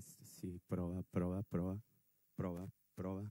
sí, prueba, prueba, prueba, prueba, prueba,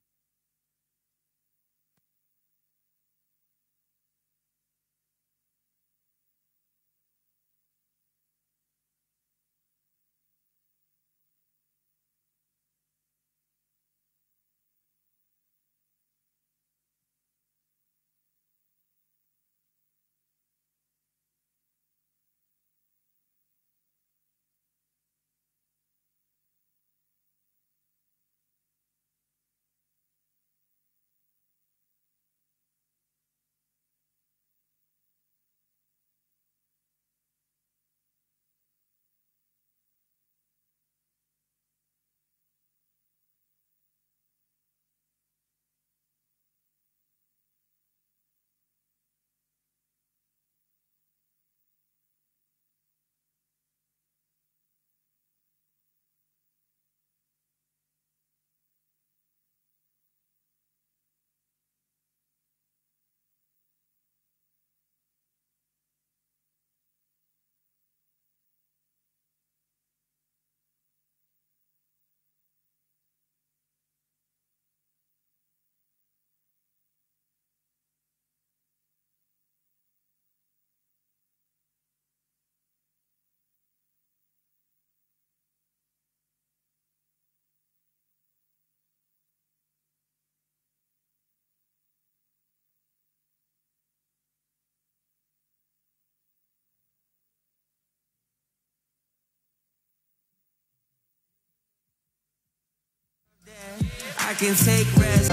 I can take rest.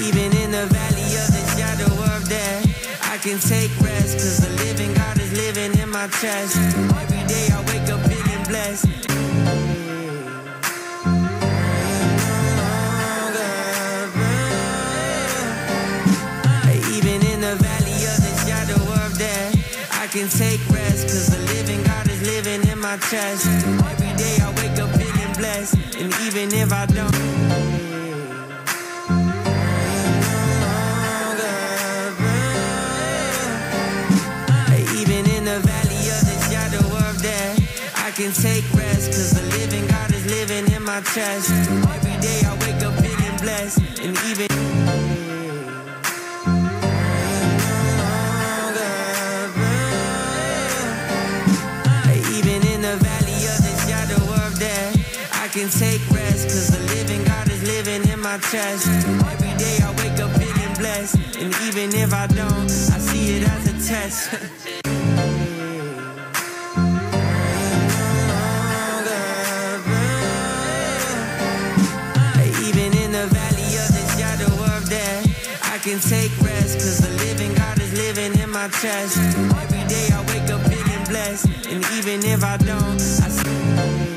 Even in the valley of the shadow of death, I can take rest, cause the living God is living in my chest. my chest. Every day I wake up big and blessed. And even if I don't. can take rest Cause the living God is living in my chest Every day I wake up big and blessed And even and take rest. Cause the living God is living in my chest. Every day I wake up big and blessed. And even if I don't, I see it as a test. even in the valley of the shadow of death, I can take rest. Cause the living God is living in my chest. Every day I wake up big and blessed. And even if I don't, I see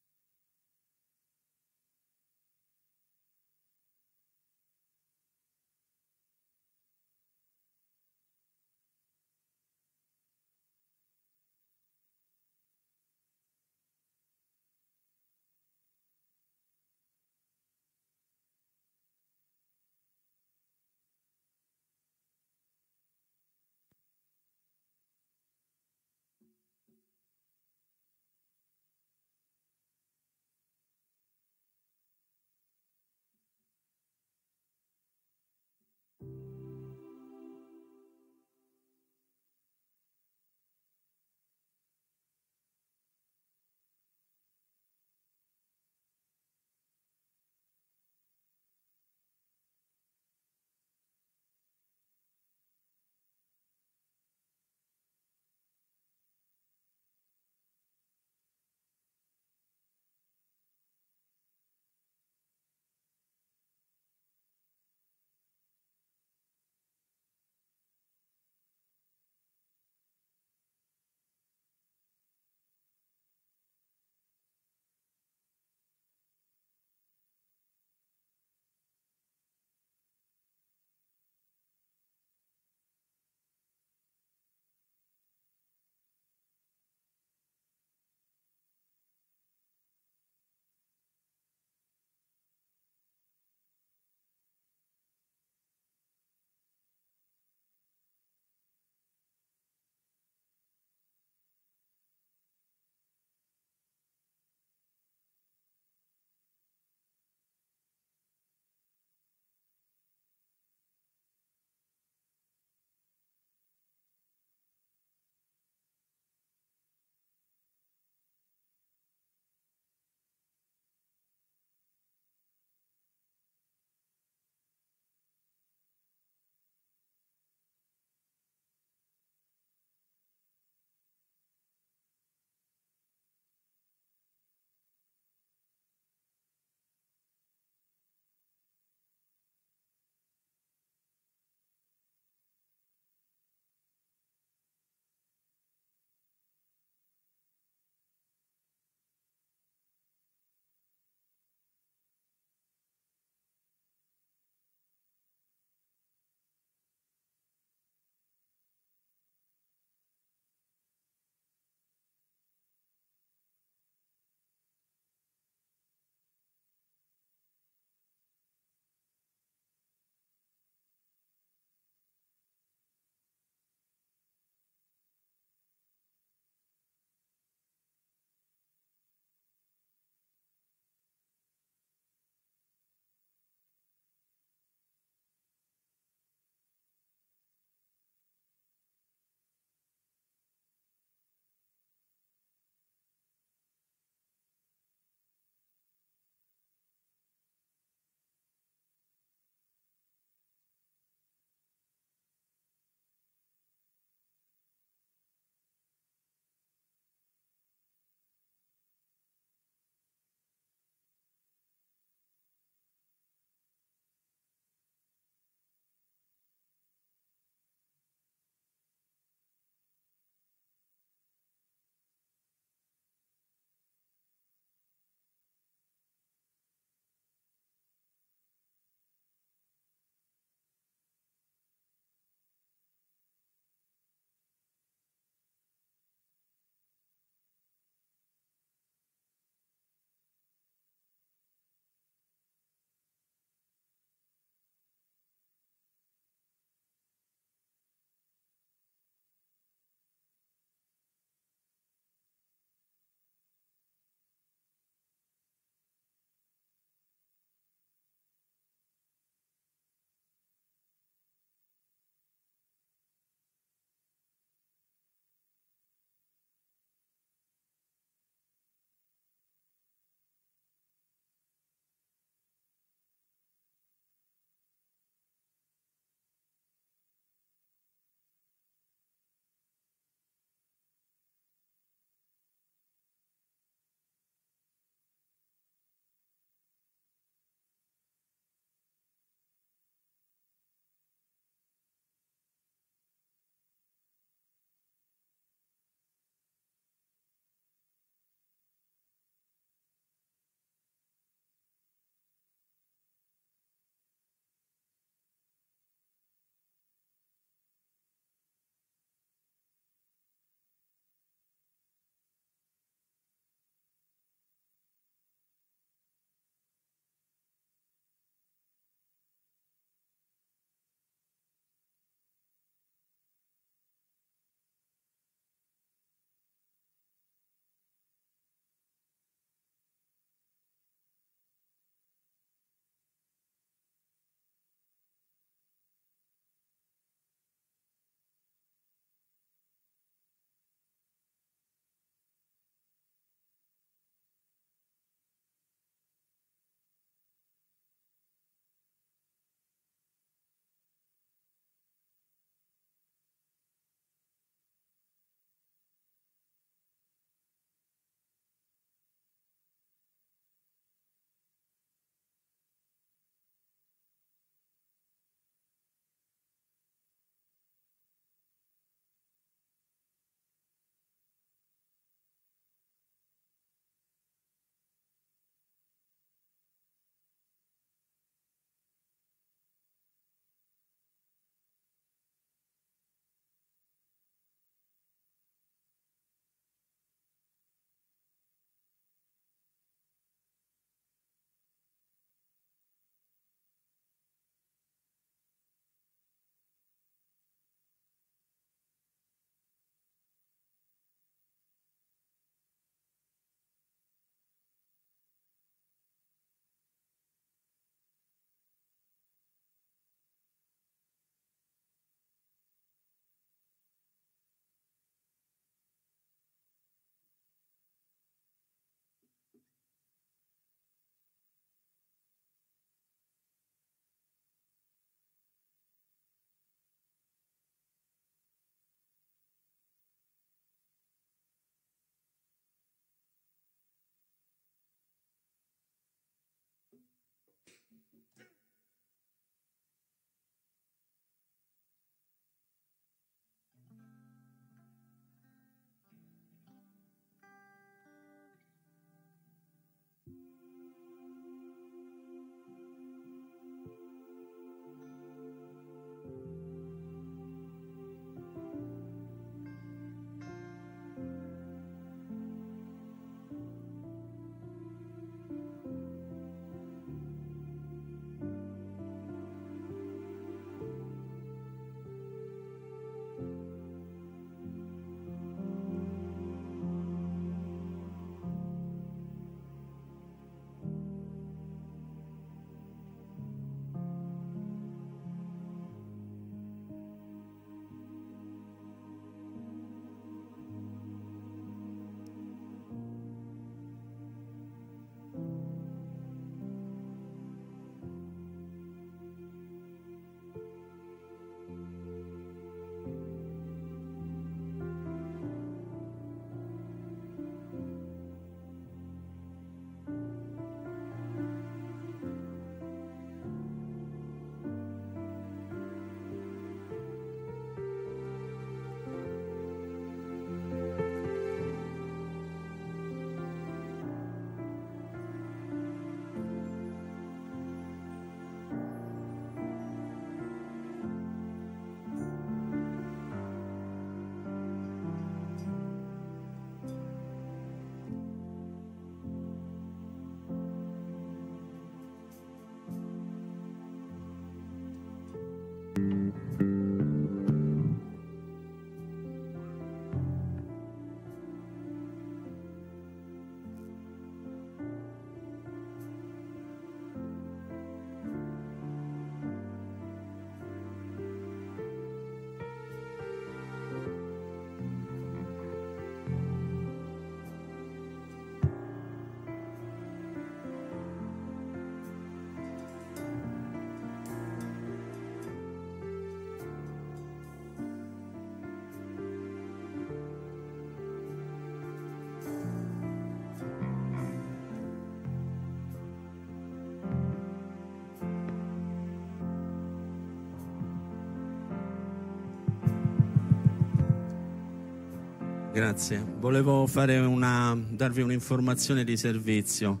grazie. Volevo una, darvi un'informazione di servizio.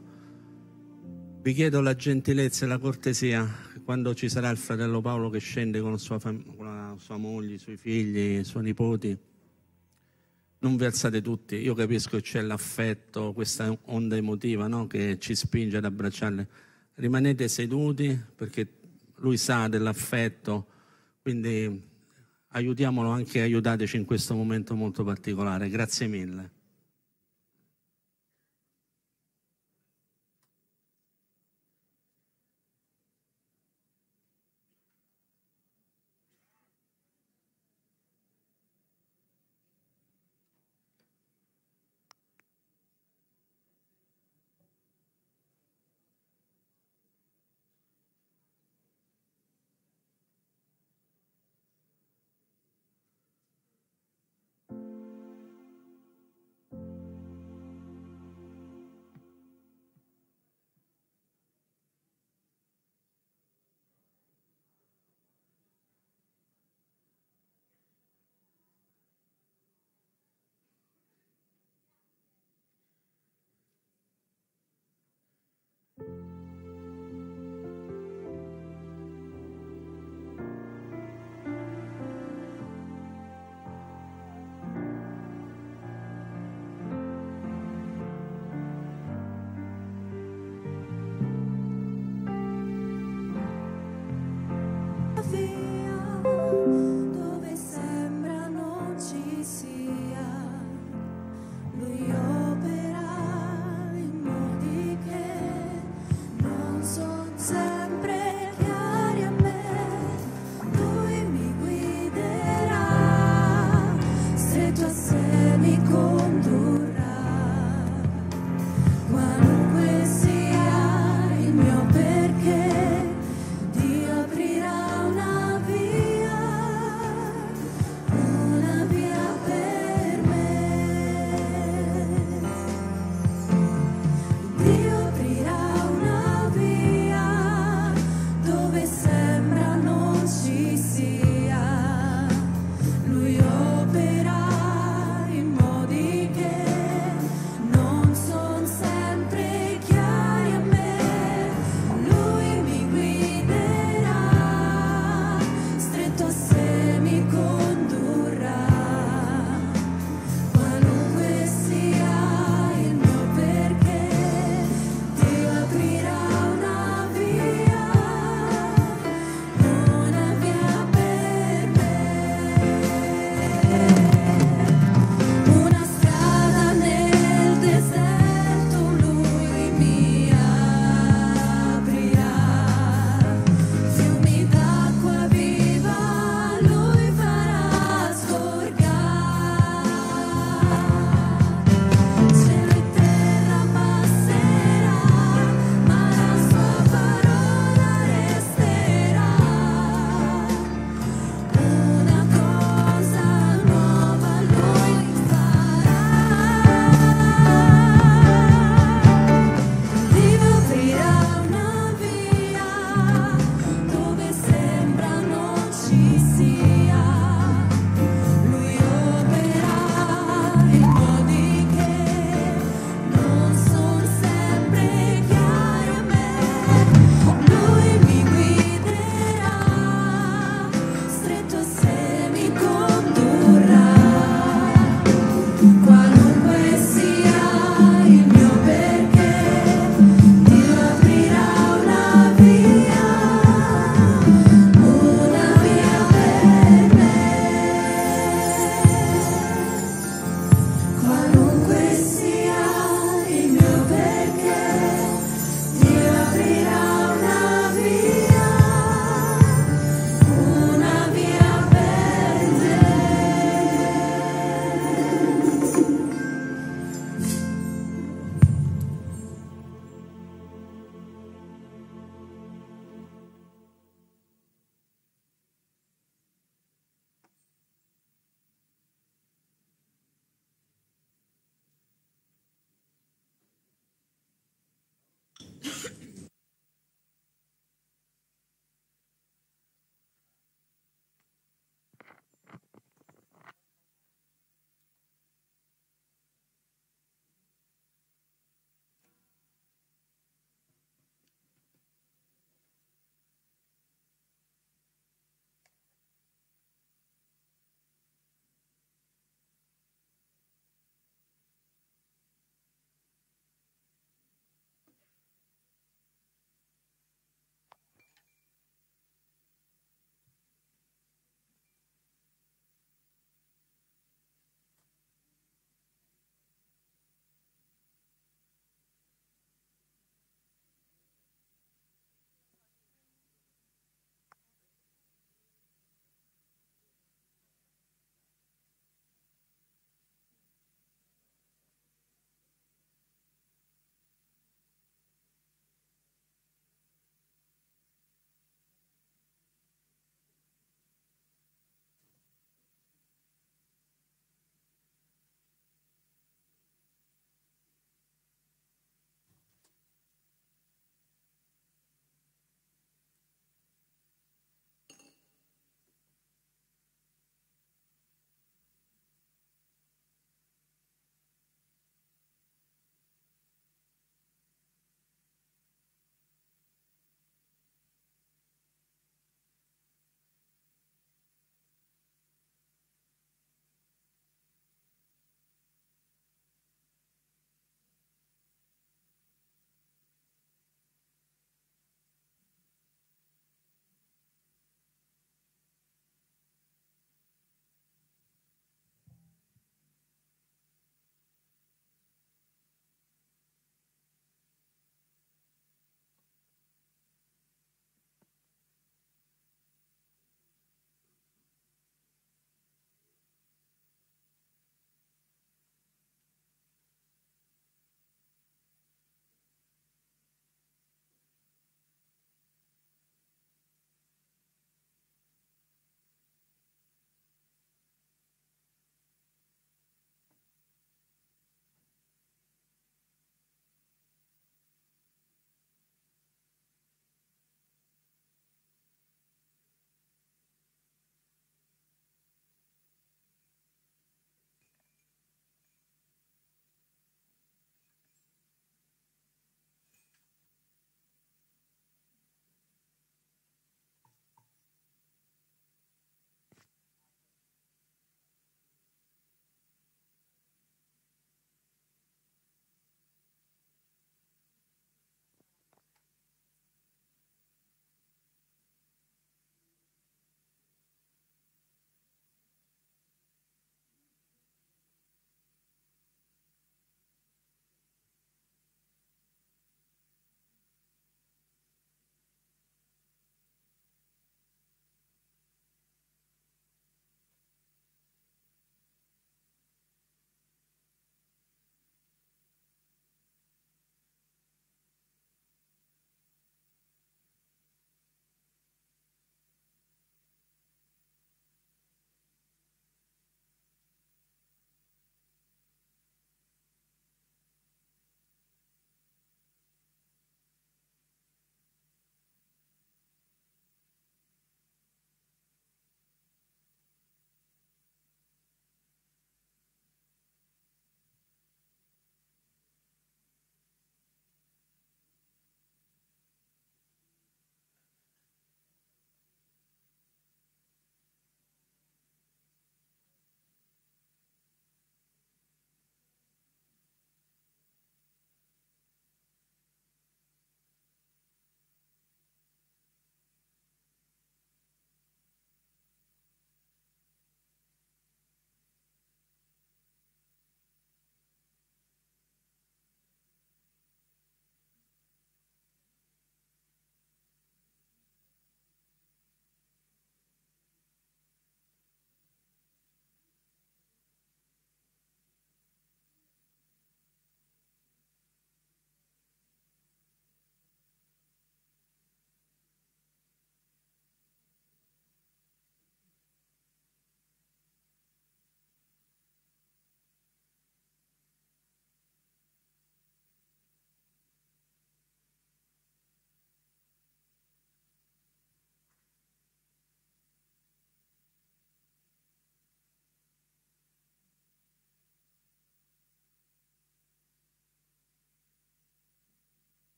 Vi chiedo la gentilezza e la cortesia quando ci sarà il fratello Paolo che scende con, sua fam- con la sua moglie, i suoi figli, i suoi nipoti. Non vi alzate tutti, io capisco che c'è l'affetto, questa onda emotiva no? che ci spinge ad abbracciarle. Rimanete seduti perché lui sa dell'affetto, quindi aiutiamolo anche aiutateci in questo momento molto particolare. Grazie mille.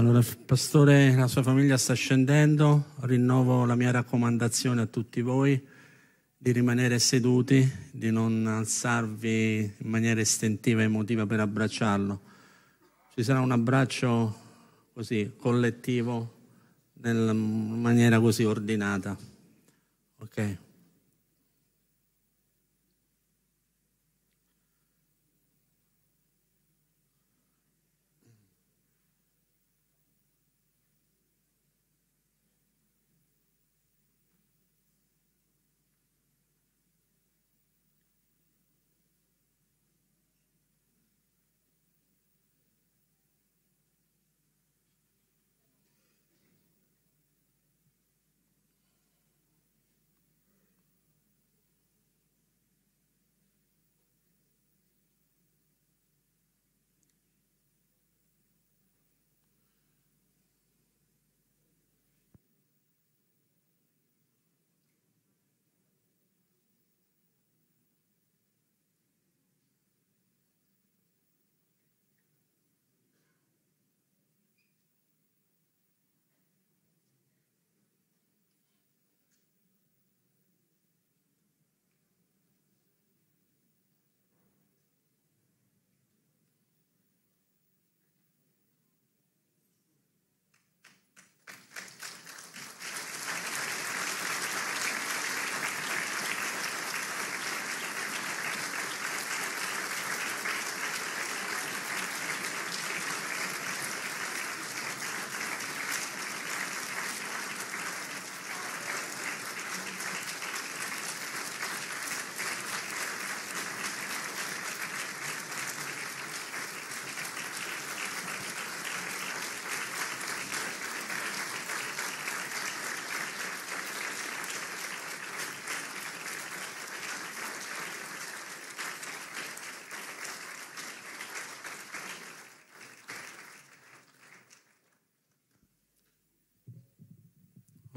Allora, pastore, la sua famiglia sta scendendo, rinnovo la mia raccomandazione a tutti voi di rimanere seduti, di non alzarvi in maniera istintiva e emotiva per abbracciarlo. Ci sarà un abbraccio così collettivo, in maniera così ordinata. Okay.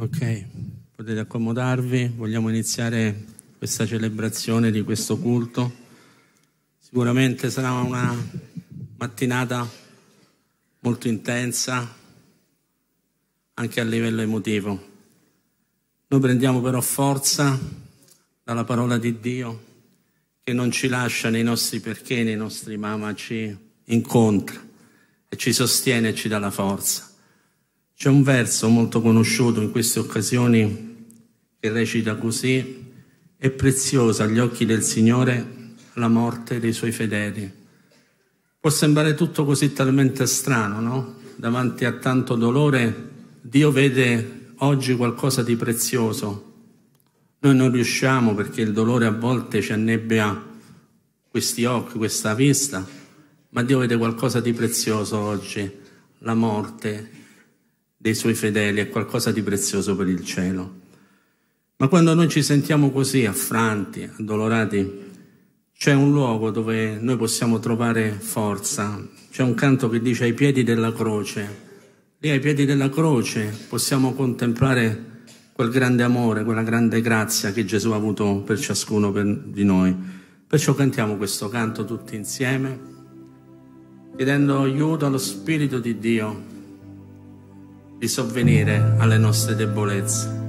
Ok, potete accomodarvi, vogliamo iniziare questa celebrazione di questo culto. Sicuramente sarà una mattinata molto intensa anche a livello emotivo. Noi prendiamo però forza dalla parola di Dio che non ci lascia nei nostri perché, nei nostri ma, ma ci incontra e ci sostiene e ci dà la forza. C'è un verso molto conosciuto in queste occasioni che recita così, è preziosa agli occhi del Signore la morte dei suoi fedeli. Può sembrare tutto così talmente strano, no? Davanti a tanto dolore, Dio vede oggi qualcosa di prezioso. Noi non riusciamo perché il dolore a volte ci annebbia questi occhi, questa vista, ma Dio vede qualcosa di prezioso oggi, la morte dei suoi fedeli è qualcosa di prezioso per il cielo. Ma quando noi ci sentiamo così affranti, addolorati, c'è un luogo dove noi possiamo trovare forza. C'è un canto che dice ai piedi della croce. Lì ai piedi della croce possiamo contemplare quel grande amore, quella grande grazia che Gesù ha avuto per ciascuno di noi. Perciò cantiamo questo canto tutti insieme, chiedendo aiuto allo Spirito di Dio di sovvenire alle nostre debolezze.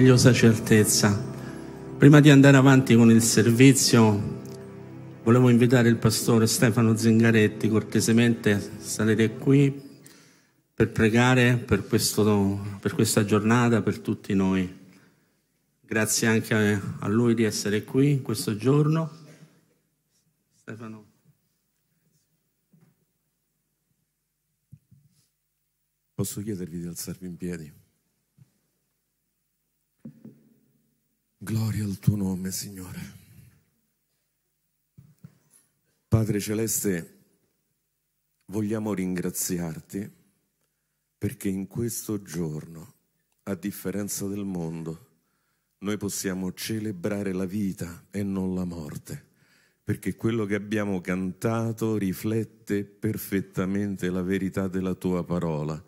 meravigliosa certezza. Prima di andare avanti con il servizio, volevo invitare il pastore Stefano Zingaretti cortesemente a salire qui per pregare per, questo, per questa giornata, per tutti noi. Grazie anche a lui di essere qui in questo giorno. Stefano. Posso chiedervi di alzarvi in piedi? Gloria al tuo nome, Signore. Padre Celeste, vogliamo ringraziarti perché in questo giorno, a differenza del mondo, noi possiamo celebrare la vita e non la morte, perché quello che abbiamo cantato riflette perfettamente la verità della tua parola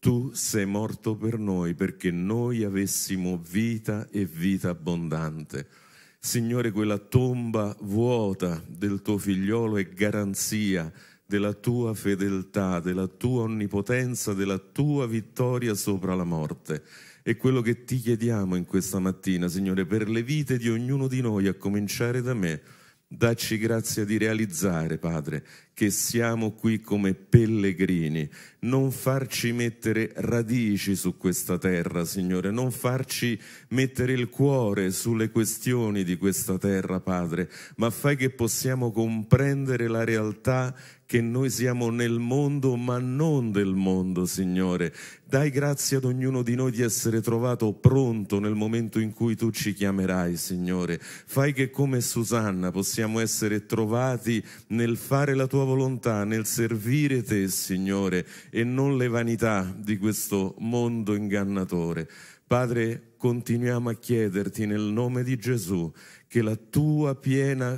tu sei morto per noi perché noi avessimo vita e vita abbondante. Signore, quella tomba vuota del tuo figliolo è garanzia della tua fedeltà, della tua onnipotenza, della tua vittoria sopra la morte. È quello che ti chiediamo in questa mattina, Signore, per le vite di ognuno di noi, a cominciare da me Dacci grazia di realizzare, Padre, che siamo qui come pellegrini. Non farci mettere radici su questa terra, Signore, non farci mettere il cuore sulle questioni di questa terra, Padre, ma fai che possiamo comprendere la realtà che noi siamo nel mondo ma non del mondo, Signore. Dai grazie ad ognuno di noi di essere trovato pronto nel momento in cui tu ci chiamerai, Signore. Fai che come Susanna possiamo essere trovati nel fare la tua volontà, nel servire te, Signore, e non le vanità di questo mondo ingannatore. Padre, continuiamo a chiederti nel nome di Gesù che la tua piena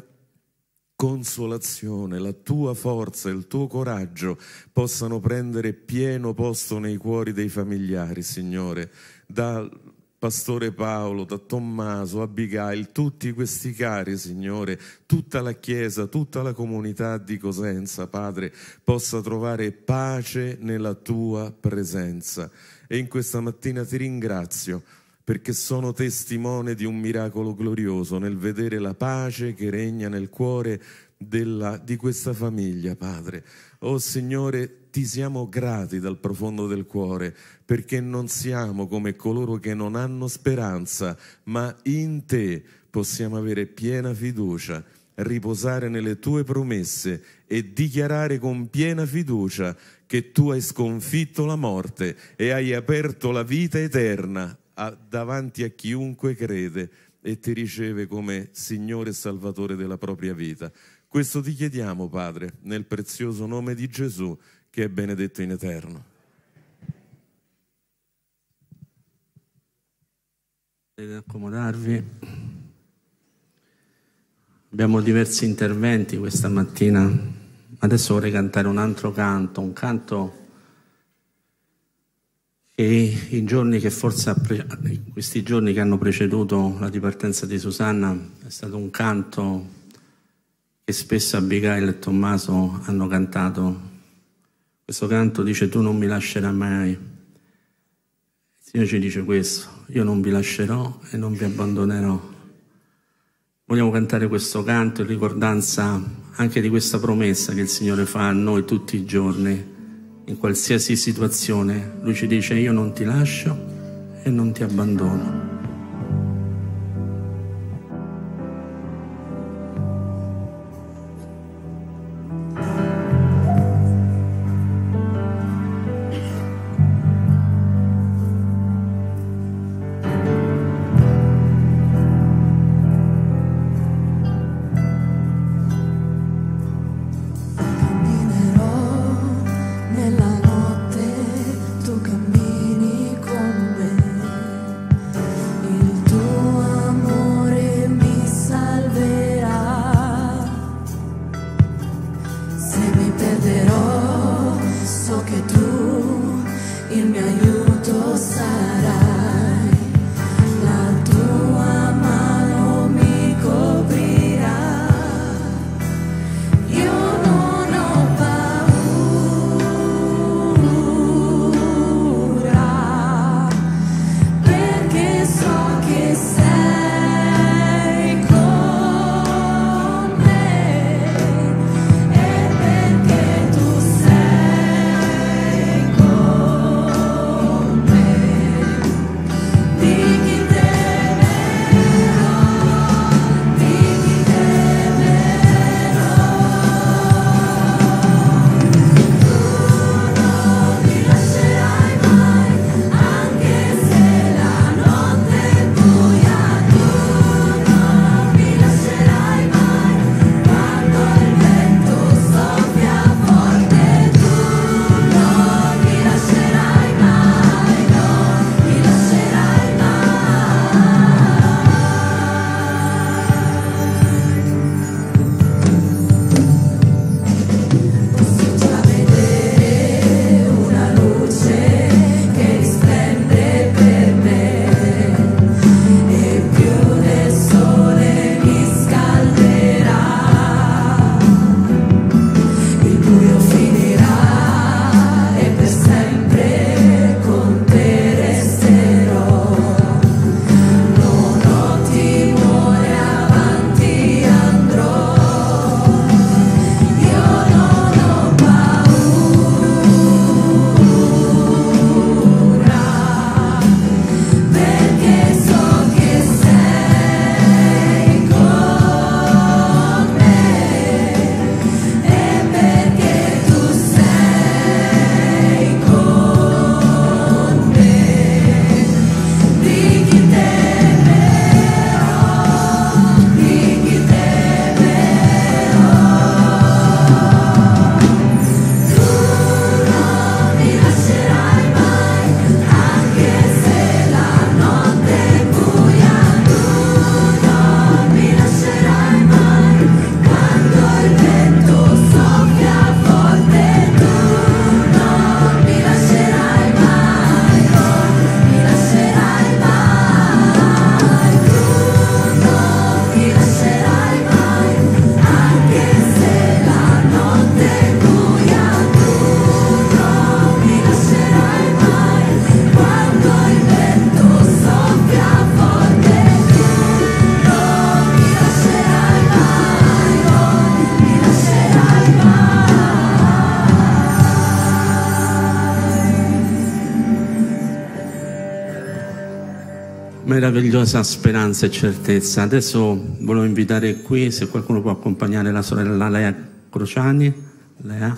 consolazione, la tua forza, il tuo coraggio possano prendere pieno posto nei cuori dei familiari, Signore, da Pastore Paolo, da Tommaso, Abigail, tutti questi cari, Signore, tutta la Chiesa, tutta la comunità di Cosenza, Padre, possa trovare pace nella tua presenza. E in questa mattina ti ringrazio perché sono testimone di un miracolo glorioso nel vedere la pace che regna nel cuore della, di questa famiglia, Padre. Oh Signore, ti siamo grati dal profondo del cuore, perché non siamo come coloro che non hanno speranza, ma in te possiamo avere piena fiducia, riposare nelle tue promesse e dichiarare con piena fiducia che tu hai sconfitto la morte e hai aperto la vita eterna a, davanti a chiunque crede e ti riceve come Signore e Salvatore della propria vita. Questo ti chiediamo, Padre, nel prezioso nome di Gesù, che è benedetto in eterno. Potete accomodarvi. Abbiamo diversi interventi questa mattina. Adesso vorrei cantare un altro canto, un canto e in giorni che forse, questi giorni che hanno preceduto la dipartenza di Susanna, è stato un canto che spesso Abigail e Tommaso hanno cantato. Questo canto dice tu non mi lascerai mai. Il Signore ci dice questo, io non vi lascerò e non vi abbandonerò. Vogliamo cantare questo canto in ricordanza anche di questa promessa che il Signore fa a noi tutti i giorni in qualsiasi situazione lui ci dice io non ti lascio e non ti abbandono. meravigliosa speranza e certezza. Adesso volevo invitare qui, se qualcuno può accompagnare la sorella Lea Crociani. Lea,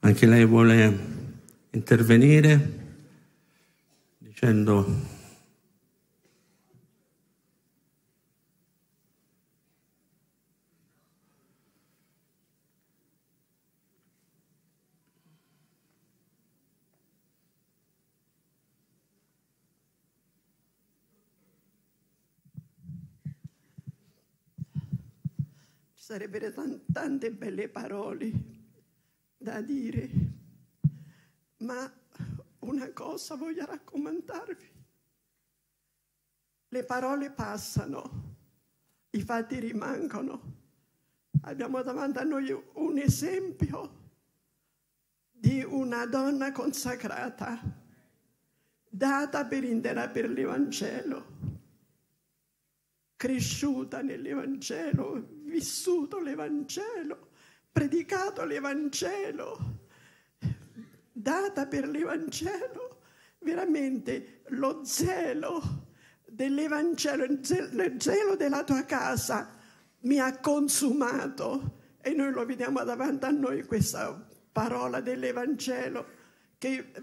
anche lei vuole intervenire dicendo sarebbero tante belle parole da dire, ma una cosa voglio raccomandarvi. Le parole passano, i fatti rimangono. Abbiamo davanti a noi un esempio di una donna consacrata, data per intera per l'Evangelo, cresciuta nell'Evangelo, vissuto l'Evangelo, predicato l'Evangelo, data per l'Evangelo, veramente lo zelo dell'Evangelo, il zelo della tua casa mi ha consumato e noi lo vediamo davanti a noi questa parola dell'Evangelo che eh,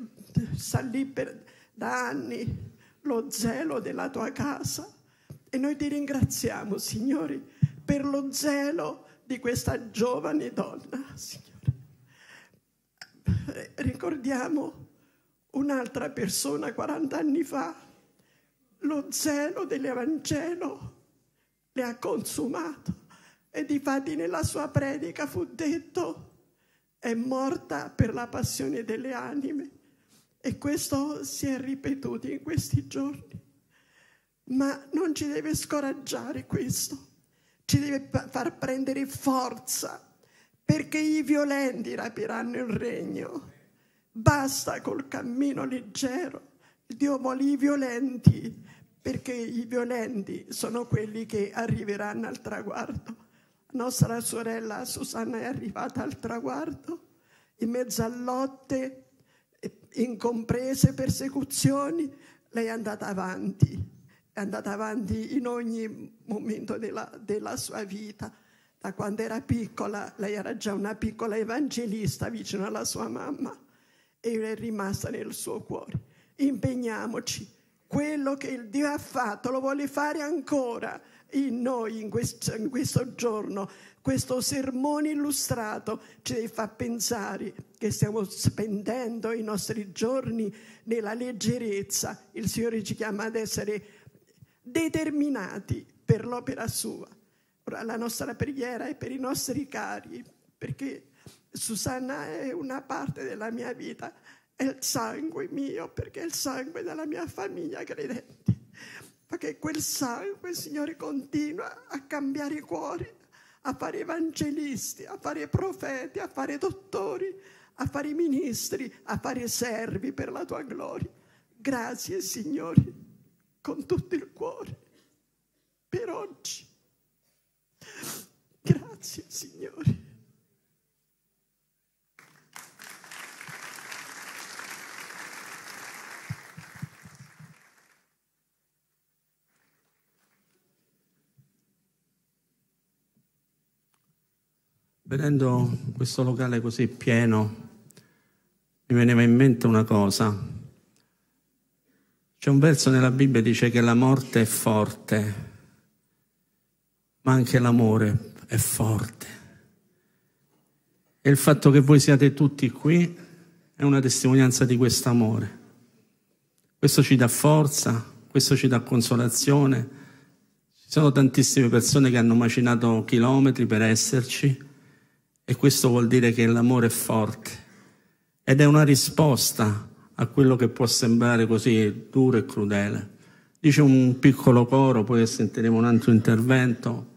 sta lì per, da anni, lo zelo della tua casa. E noi ti ringraziamo, Signore per lo zelo di questa giovane donna, Signore. Ricordiamo un'altra persona 40 anni fa, lo zelo dell'Evangelo le ha consumato e di fatti nella sua predica fu detto è morta per la passione delle anime e questo si è ripetuto in questi giorni. Ma non ci deve scoraggiare questo ci deve far prendere forza perché i violenti rapiranno il regno. Basta col cammino leggero, Dio vuole i violenti perché i violenti sono quelli che arriveranno al traguardo. Nostra sorella Susanna è arrivata al traguardo in mezzo a lotte, incomprese persecuzioni, lei è andata avanti è andata avanti in ogni momento della, della sua vita. Da quando era piccola, lei era già una piccola evangelista vicino alla sua mamma e è rimasta nel suo cuore. Impegniamoci quello che il Dio ha fatto, lo vuole fare ancora in noi in questo, in questo, giorno. Questo sermone illustrato ci fa pensare che stiamo spendendo i nostri giorni nella leggerezza. Il Signore ci chiama ad essere determinati per l'opera sua. Ora la nostra preghiera è per i nostri cari, perché Susanna è una parte della mia vita, è il sangue mio, perché è il sangue della mia famiglia credente. Perché quel sangue, Signore, continua a cambiare i cuori, a fare evangelisti, a fare profeti, a fare dottori, a fare ministri, a fare servi per la tua gloria. Grazie, Signore con tutto il cuore per oggi. Grazie Signore. Vedendo questo locale così pieno, mi veniva in mente una cosa. C'è un verso nella Bibbia che dice che la morte è forte, ma anche l'amore è forte. E il fatto che voi siate tutti qui è una testimonianza di questo amore. Questo ci dà forza, questo ci dà consolazione. Ci sono tantissime persone che hanno macinato chilometri per esserci e questo vuol dire che l'amore è forte ed è una risposta a quello che può sembrare così duro e crudele. Dice un piccolo coro, poi sentiremo un altro intervento.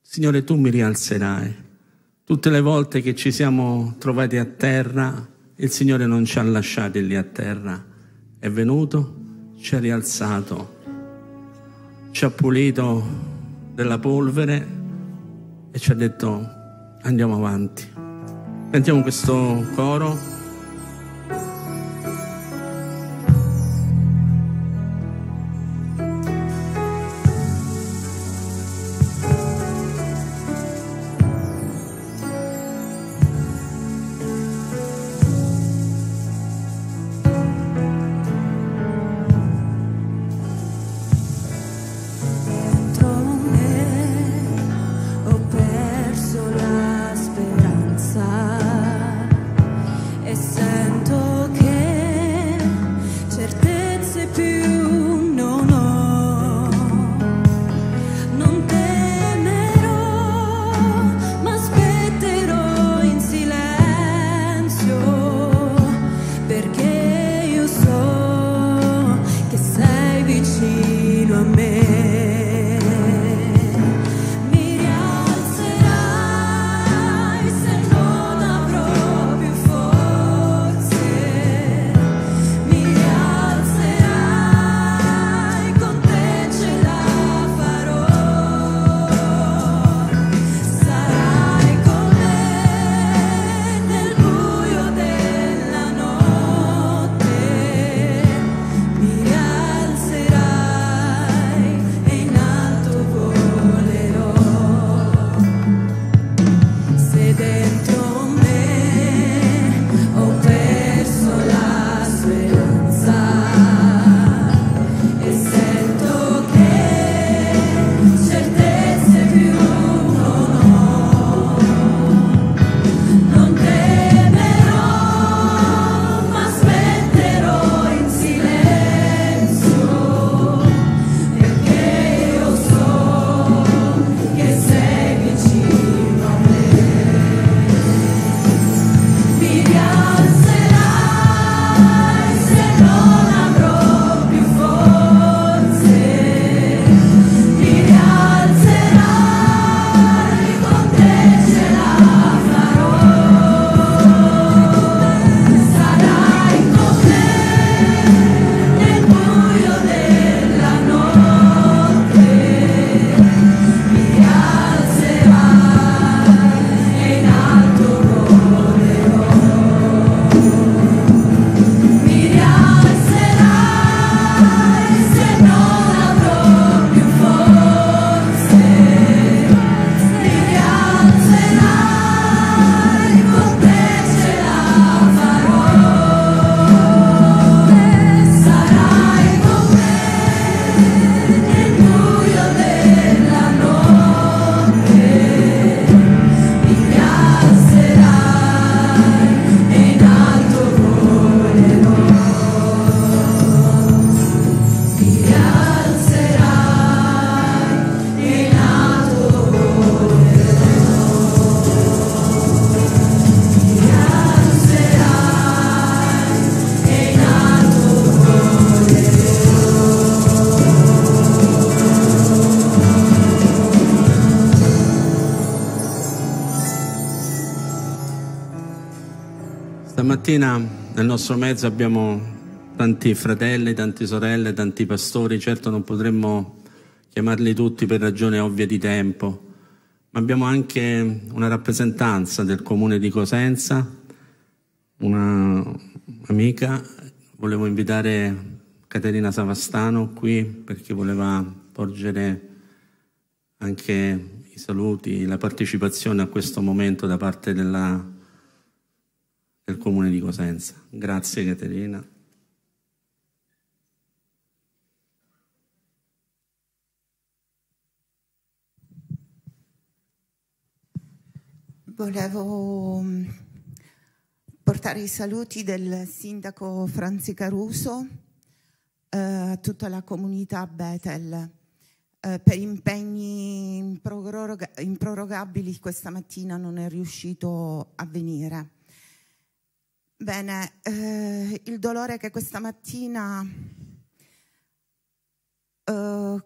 Signore, tu mi rialzerai. Tutte le volte che ci siamo trovati a terra, il Signore non ci ha lasciati lì a terra. È venuto, ci ha rialzato, ci ha pulito della polvere e ci ha detto andiamo avanti. Sentiamo questo coro. Nel nostro mezzo abbiamo tanti fratelli, tante sorelle, tanti pastori, certo non potremmo chiamarli tutti per ragione ovvia di tempo, ma abbiamo anche una rappresentanza del comune di Cosenza, un'amica, volevo invitare Caterina Savastano qui perché voleva porgere anche i saluti, la partecipazione a questo momento da parte della del comune di Cosenza. Grazie Caterina. Volevo mm, portare i saluti del sindaco Franzi Caruso eh, a tutta la comunità Betel eh, per impegni improrogabili questa mattina non è riuscito a venire. Bene, eh, il dolore che questa mattina eh,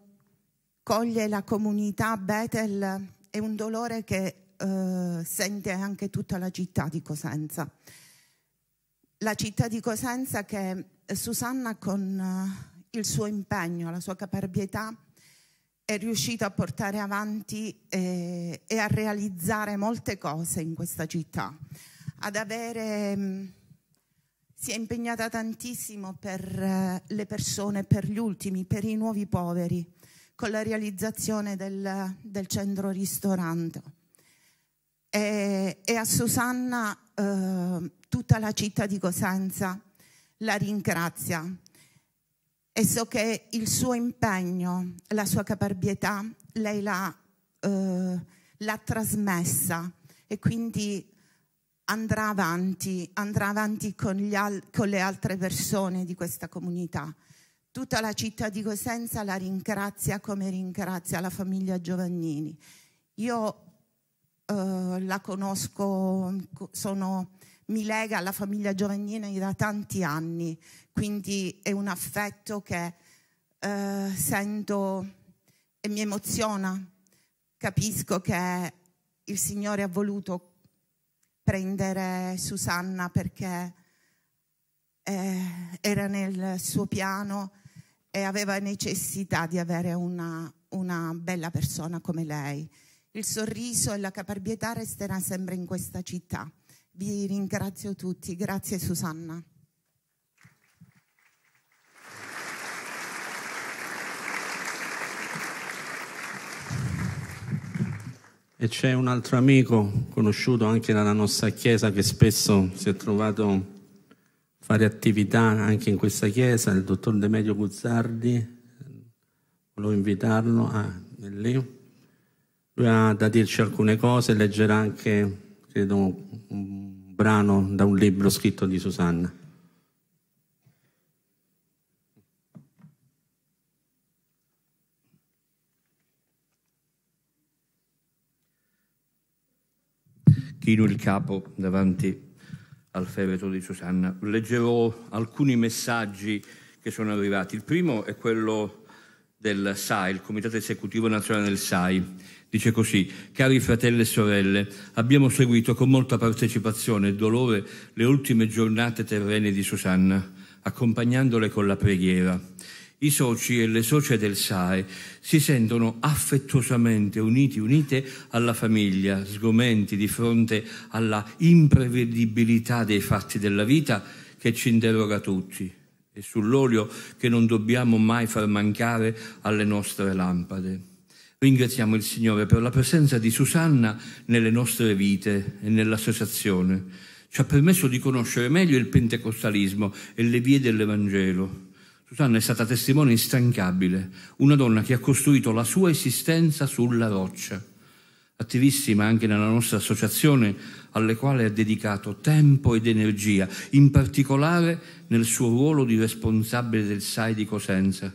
coglie la comunità Betel è un dolore che eh, sente anche tutta la città di Cosenza. La città di Cosenza che Susanna con eh, il suo impegno, la sua caparbietà, è riuscita a portare avanti e, eh, e a realizzare molte cose in questa città, ad avere mm, si è impegnata tantissimo per eh, le persone, per gli ultimi, per i nuovi poveri, con la realizzazione del, del centro ristorante. E, e a Susanna eh, tutta la città di Cosenza la ringrazia e so che il suo impegno, la sua caparbietà, lei l'ha, eh, trasmessa e quindi andrà avanti, andrà avanti con, al- con le altre persone di questa comunità. Tutta la città di Cosenza la ringrazia come ringrazia la famiglia Giovannini. Io Uh, la conosco, sono, mi lega alla famiglia Giovannini da tanti anni, quindi è un affetto che uh, sento e mi emoziona. Capisco che il Signore ha voluto prendere Susanna perché eh, era nel suo piano e aveva necessità di avere una, una bella persona come lei. Il sorriso e la caparbietà resterà sempre in questa città. Vi ringrazio tutti, grazie Susanna. E c'è un altro amico conosciuto anche dalla nostra chiesa che spesso si è trovato a fare attività anche in questa chiesa, il dottor Demedio Guzzardi, volevo invitarlo, ah, è lì. Lui ha da dirci alcune cose, leggerà anche, credo, un brano da un libro scritto di Susanna. chino il capo davanti al feretro di Susanna. Leggerò alcuni messaggi che sono arrivati. Il primo è quello del SAI, il Comitato Esecutivo Nazionale del SAI. Dice così, cari fratelli e sorelle, abbiamo seguito con molta partecipazione e dolore le ultime giornate terrene di Susanna, accompagnandole con la preghiera. I soci e le socie del SAE si sentono affettuosamente uniti, unite alla famiglia, sgomenti di fronte alla imprevedibilità dei fatti della vita che ci interroga tutti e sull'olio che non dobbiamo mai far mancare alle nostre lampade. Ringraziamo il Signore per la presenza di Susanna nelle nostre vite e nell'associazione. Ci ha permesso di conoscere meglio il pentecostalismo e le vie dell'Evangelo Susanna è stata testimone instancabile, una donna che ha costruito la sua esistenza sulla roccia, attivissima anche nella nostra associazione alle quale ha dedicato tempo ed energia, in particolare nel suo ruolo di responsabile del SAI di Cosenza.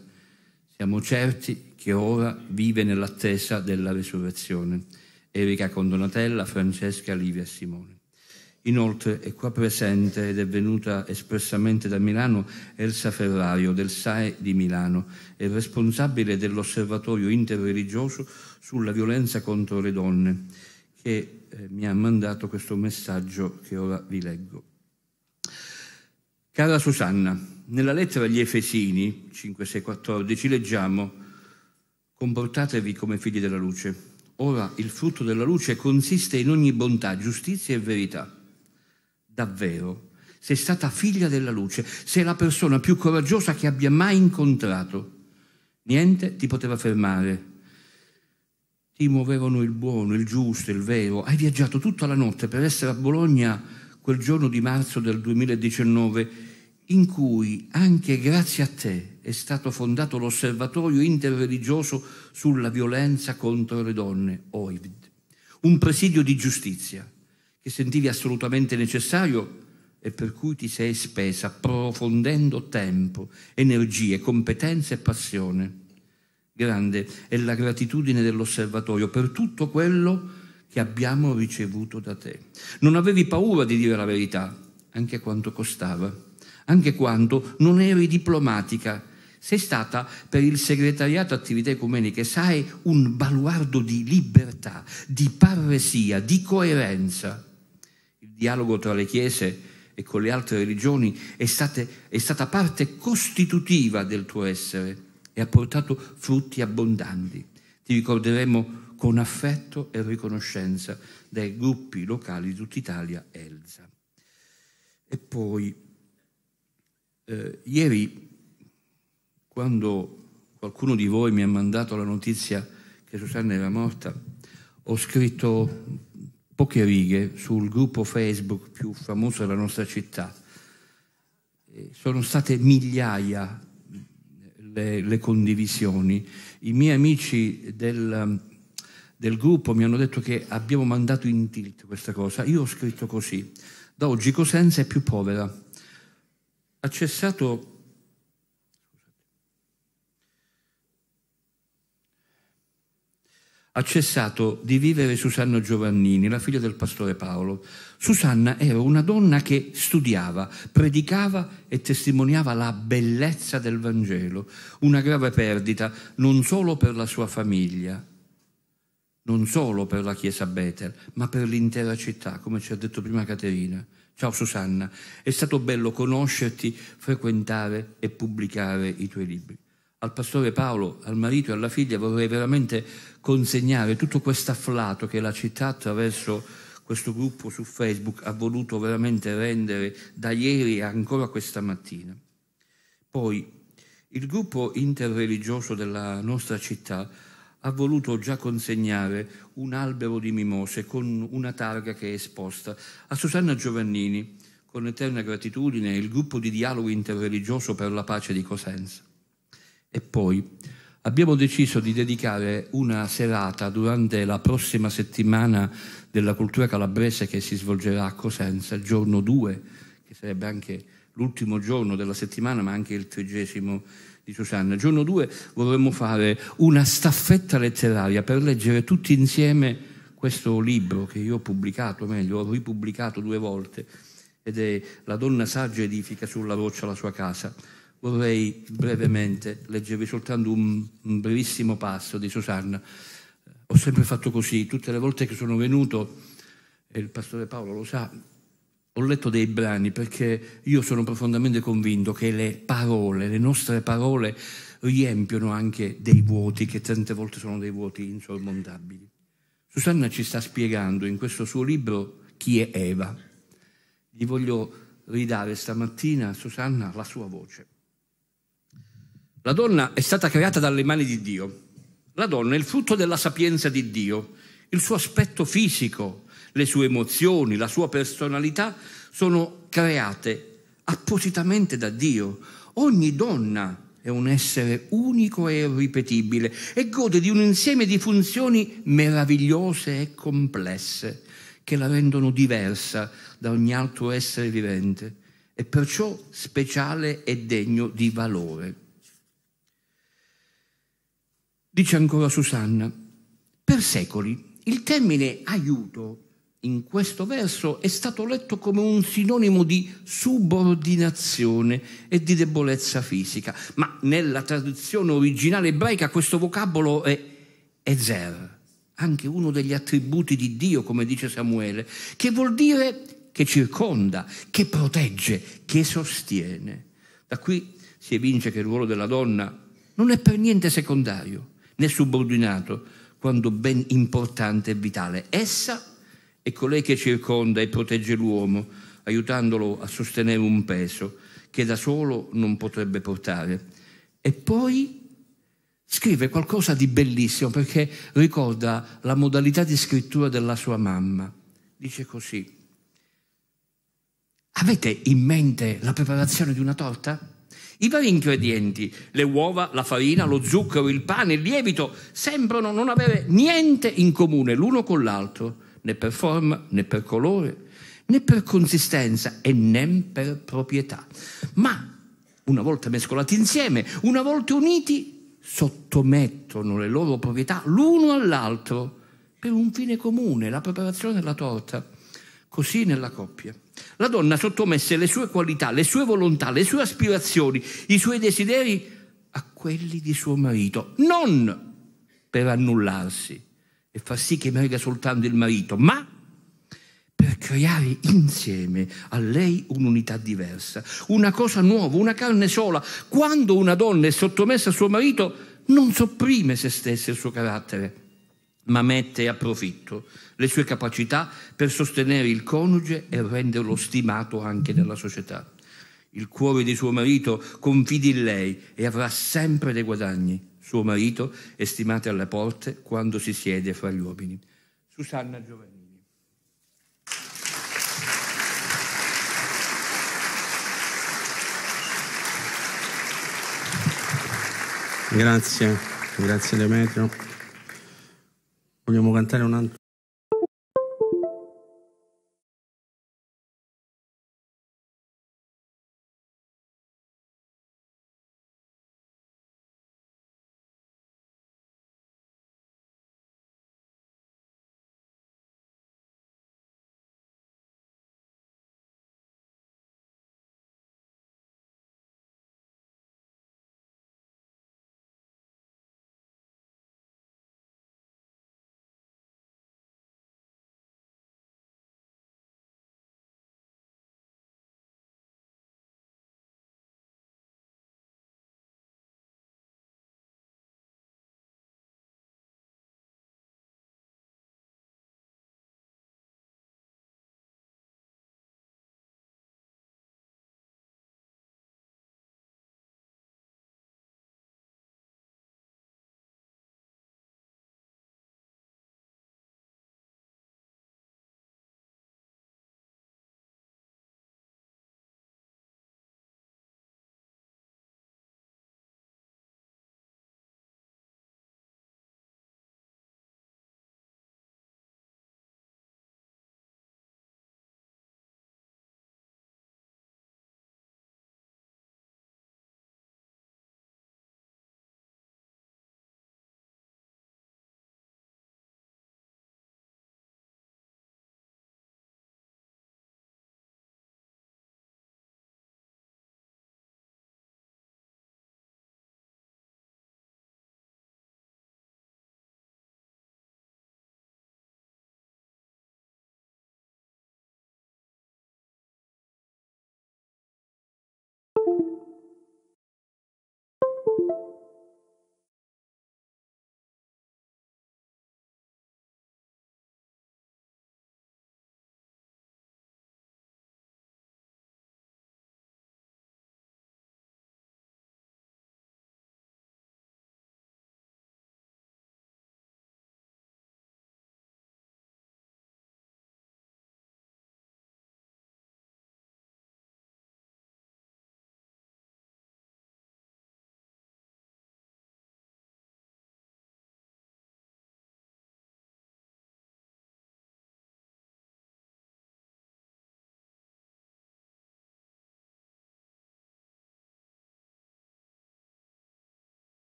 Siamo certi che ora vive nell'attesa della resurrezione. Erika Condonatella, Francesca, Livia e Simone. Inoltre è qua presente ed è venuta espressamente da Milano Elsa Ferrario del SAE di Milano, è responsabile dell'osservatorio interreligioso sulla violenza contro le donne, che eh, mi ha mandato questo messaggio che ora vi leggo. Cara Susanna, nella lettera agli Efesini 5.6.14 leggiamo Comportatevi come figli della luce. Ora il frutto della luce consiste in ogni bontà, giustizia e verità davvero, sei stata figlia della luce, sei la persona più coraggiosa che abbia mai incontrato. Niente ti poteva fermare. Ti muovevano il buono, il giusto, il vero. Hai viaggiato tutta la notte per essere a Bologna quel giorno di marzo del 2019 in cui anche grazie a te è stato fondato l'osservatorio interreligioso sulla violenza contro le donne, OIVD, un presidio di giustizia che sentivi assolutamente necessario e per cui ti sei spesa approfondendo tempo, energie, competenze e passione. Grande è la gratitudine dell'osservatorio per tutto quello che abbiamo ricevuto da te. Non avevi paura di dire la verità, anche quanto costava, anche quando non eri diplomatica. Sei stata per il segretariato attività ecumeniche, sai, un baluardo di libertà, di parresia, di coerenza dialogo tra le chiese e con le altre religioni è, state, è stata parte costitutiva del tuo essere e ha portato frutti abbondanti. Ti ricorderemo con affetto e riconoscenza dai gruppi locali di tutta Italia Elsa. E poi, eh, ieri, quando qualcuno di voi mi ha mandato la notizia che Susanna era morta, ho scritto poche righe sul gruppo Facebook più famoso della nostra città. Sono state migliaia le, le condivisioni. I miei amici del, del gruppo mi hanno detto che abbiamo mandato in tilt questa cosa. Io ho scritto così. Da oggi Cosenza è più povera. Ha cessato ha cessato di vivere Susanna Giovannini, la figlia del pastore Paolo. Susanna era una donna che studiava, predicava e testimoniava la bellezza del Vangelo, una grave perdita non solo per la sua famiglia, non solo per la chiesa Betel, ma per l'intera città, come ci ha detto prima Caterina. Ciao Susanna, è stato bello conoscerti, frequentare e pubblicare i tuoi libri. Al pastore Paolo, al marito e alla figlia vorrei veramente consegnare tutto questo afflato che la città attraverso questo gruppo su Facebook ha voluto veramente rendere da ieri ancora questa mattina. Poi il gruppo interreligioso della nostra città ha voluto già consegnare un albero di mimose con una targa che è esposta a Susanna Giovannini, con eterna gratitudine, il gruppo di dialogo interreligioso per la pace di Cosenza. E poi abbiamo deciso di dedicare una serata durante la prossima settimana della cultura calabrese che si svolgerà a Cosenza, il giorno 2, che sarebbe anche l'ultimo giorno della settimana, ma anche il trigesimo di Susanna. Il giorno 2 vorremmo fare una staffetta letteraria per leggere tutti insieme questo libro che io ho pubblicato, meglio, ho ripubblicato due volte, ed è La donna saggia edifica sulla roccia la sua casa vorrei brevemente leggervi soltanto un, un brevissimo passo di Susanna. Ho sempre fatto così, tutte le volte che sono venuto, e il pastore Paolo lo sa, ho letto dei brani perché io sono profondamente convinto che le parole, le nostre parole, riempiono anche dei vuoti che tante volte sono dei vuoti insormontabili. Susanna ci sta spiegando in questo suo libro chi è Eva. Gli voglio ridare stamattina, Susanna, la sua voce. La donna è stata creata dalle mani di Dio. La donna è il frutto della sapienza di Dio. Il suo aspetto fisico, le sue emozioni, la sua personalità sono create appositamente da Dio. Ogni donna è un essere unico e irripetibile e gode di un insieme di funzioni meravigliose e complesse che la rendono diversa da ogni altro essere vivente e perciò speciale e degno di valore. Dice ancora Susanna, per secoli il termine aiuto in questo verso è stato letto come un sinonimo di subordinazione e di debolezza fisica, ma nella traduzione originale ebraica questo vocabolo è ezer, anche uno degli attributi di Dio, come dice Samuele, che vuol dire che circonda, che protegge, che sostiene. Da qui si evince che il ruolo della donna non è per niente secondario né subordinato, quando ben importante e vitale. Essa è colei che circonda e protegge l'uomo, aiutandolo a sostenere un peso che da solo non potrebbe portare. E poi scrive qualcosa di bellissimo perché ricorda la modalità di scrittura della sua mamma. Dice così, avete in mente la preparazione di una torta? I vari ingredienti, le uova, la farina, lo zucchero, il pane, il lievito, sembrano non avere niente in comune l'uno con l'altro, né per forma, né per colore, né per consistenza e né per proprietà. Ma una volta mescolati insieme, una volta uniti, sottomettono le loro proprietà l'uno all'altro per un fine comune, la preparazione della torta così nella coppia. La donna sottomesse le sue qualità, le sue volontà, le sue aspirazioni, i suoi desideri a quelli di suo marito, non per annullarsi e far sì che merga soltanto il marito, ma per creare insieme a lei un'unità diversa, una cosa nuova, una carne sola. Quando una donna è sottomessa a suo marito, non sopprime se stessa il suo carattere, ma mette a profitto le sue capacità per sostenere il coniuge e renderlo stimato anche nella società. Il cuore di suo marito confidi in lei e avrà sempre dei guadagni. Suo marito è stimato alle porte quando si siede fra gli uomini. Susanna Giovannini. Grazie, grazie Demetrio. Vogliamo cantare un altro?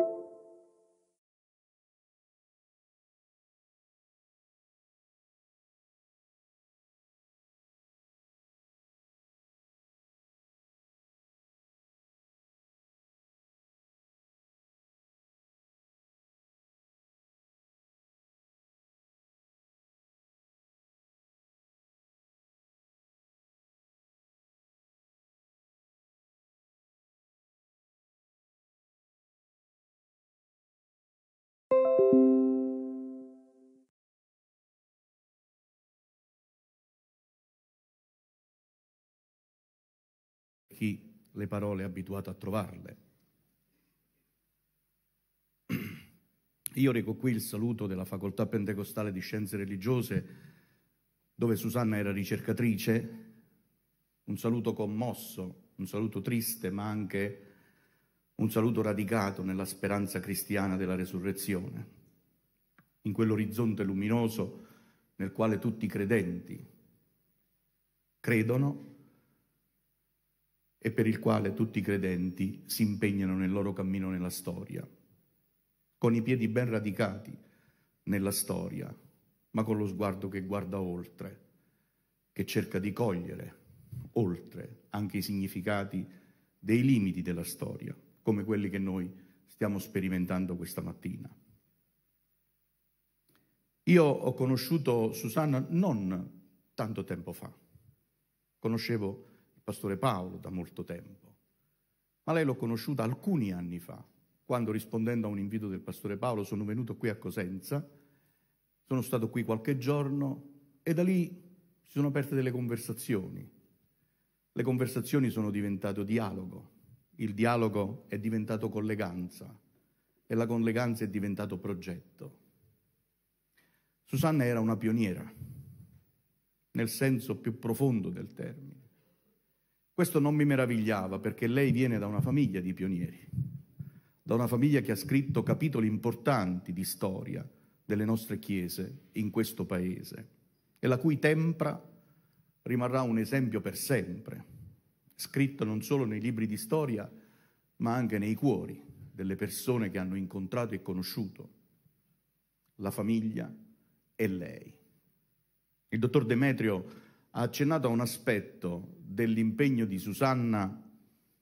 Thank you. chi le parole è abituato a trovarle. Io reco qui il saluto della Facoltà Pentecostale di Scienze Religiose, dove Susanna era ricercatrice, un saluto commosso, un saluto triste, ma anche un saluto radicato nella speranza cristiana della resurrezione, in quell'orizzonte luminoso nel quale tutti i credenti credono e per il quale tutti i credenti si impegnano nel loro cammino nella storia, con i piedi ben radicati nella storia, ma con lo sguardo che guarda oltre, che cerca di cogliere oltre anche i significati dei limiti della storia, come quelli che noi stiamo sperimentando questa mattina. Io ho conosciuto Susanna non tanto tempo fa, conoscevo Susanna, il pastore Paolo da molto tempo, ma lei l'ho conosciuta alcuni anni fa, quando rispondendo a un invito del pastore Paolo sono venuto qui a Cosenza, sono stato qui qualche giorno e da lì si sono aperte delle conversazioni. Le conversazioni sono diventate dialogo, il dialogo è diventato colleganza e la colleganza è diventato progetto. Susanna era una pioniera, nel senso più profondo del termine. Questo non mi meravigliava perché lei viene da una famiglia di pionieri, da una famiglia che ha scritto capitoli importanti di storia delle nostre chiese in questo paese e la cui tempra rimarrà un esempio per sempre, scritto non solo nei libri di storia ma anche nei cuori delle persone che hanno incontrato e conosciuto la famiglia e lei. Il dottor Demetrio ha accennato a un aspetto dell'impegno di Susanna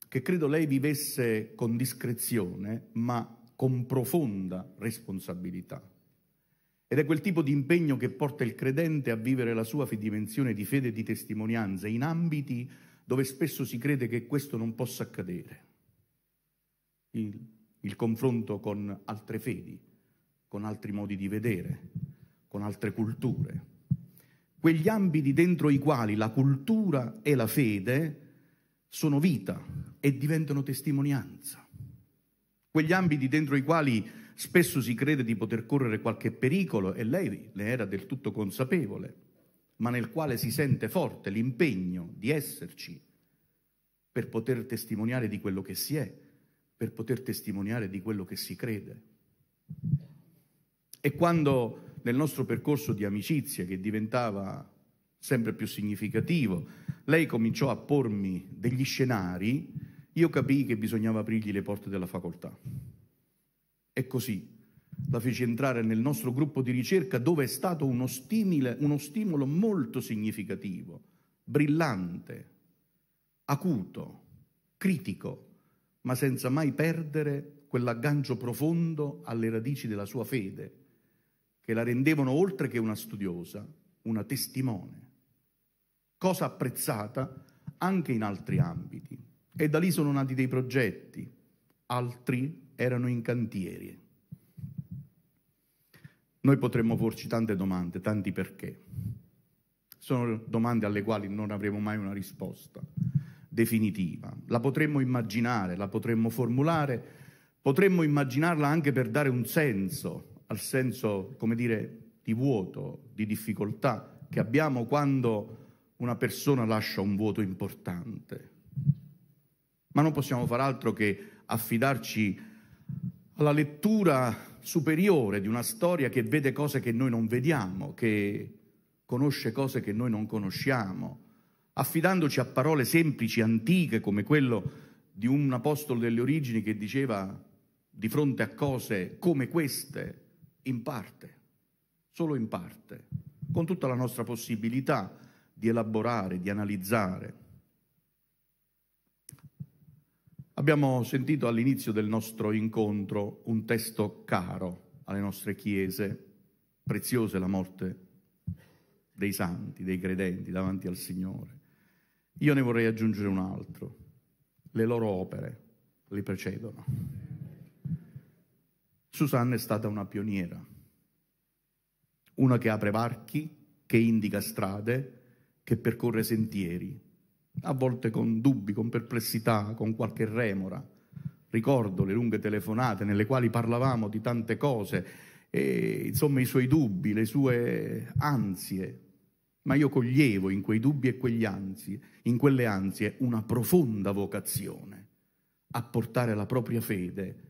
che credo lei vivesse con discrezione, ma con profonda responsabilità. Ed è quel tipo di impegno che porta il credente a vivere la sua dimensione di fede e di testimonianza in ambiti dove spesso si crede che questo non possa accadere. Il, il confronto con altre fedi, con altri modi di vedere, con altre culture quegli ambiti dentro i quali la cultura e la fede sono vita e diventano testimonianza, quegli ambiti dentro i quali spesso si crede di poter correre qualche pericolo e lei ne era del tutto consapevole, ma nel quale si sente forte l'impegno di esserci per poter testimoniare di quello che si è, per poter testimoniare di quello che si crede. E quando nel nostro percorso di amicizia che diventava sempre più significativo, lei cominciò a pormi degli scenari, io capii che bisognava aprirgli le porte della facoltà. E così la feci entrare nel nostro gruppo di ricerca dove è stato uno, stimile, uno stimolo molto significativo, brillante, acuto, critico, ma senza mai perdere quell'aggancio profondo alle radici della sua fede, che la rendevano oltre che una studiosa, una testimone, cosa apprezzata anche in altri ambiti. E da lì sono nati dei progetti, altri erano in cantiere. Noi potremmo porci tante domande, tanti perché. Sono domande alle quali non avremo mai una risposta definitiva. La potremmo immaginare, la potremmo formulare, potremmo immaginarla anche per dare un senso al senso, come dire, di vuoto, di difficoltà che abbiamo quando una persona lascia un vuoto importante. Ma non possiamo far altro che affidarci alla lettura superiore di una storia che vede cose che noi non vediamo, che conosce cose che noi non conosciamo, affidandoci a parole semplici, antiche, come quello di un apostolo delle origini che diceva di fronte a cose come queste, in parte, solo in parte, con tutta la nostra possibilità di elaborare, di analizzare. Abbiamo sentito all'inizio del nostro incontro un testo caro alle nostre chiese, preziosa la morte dei santi, dei credenti davanti al Signore. Io ne vorrei aggiungere un altro. Le loro opere li precedono. Susanna è stata una pioniera, una che apre varchi, che indica strade, che percorre sentieri, a volte con dubbi, con perplessità, con qualche remora. Ricordo le lunghe telefonate nelle quali parlavamo di tante cose e insomma i suoi dubbi, le sue ansie, ma io coglievo in quei dubbi e quegli ansie, in quelle ansie una profonda vocazione a portare la propria fede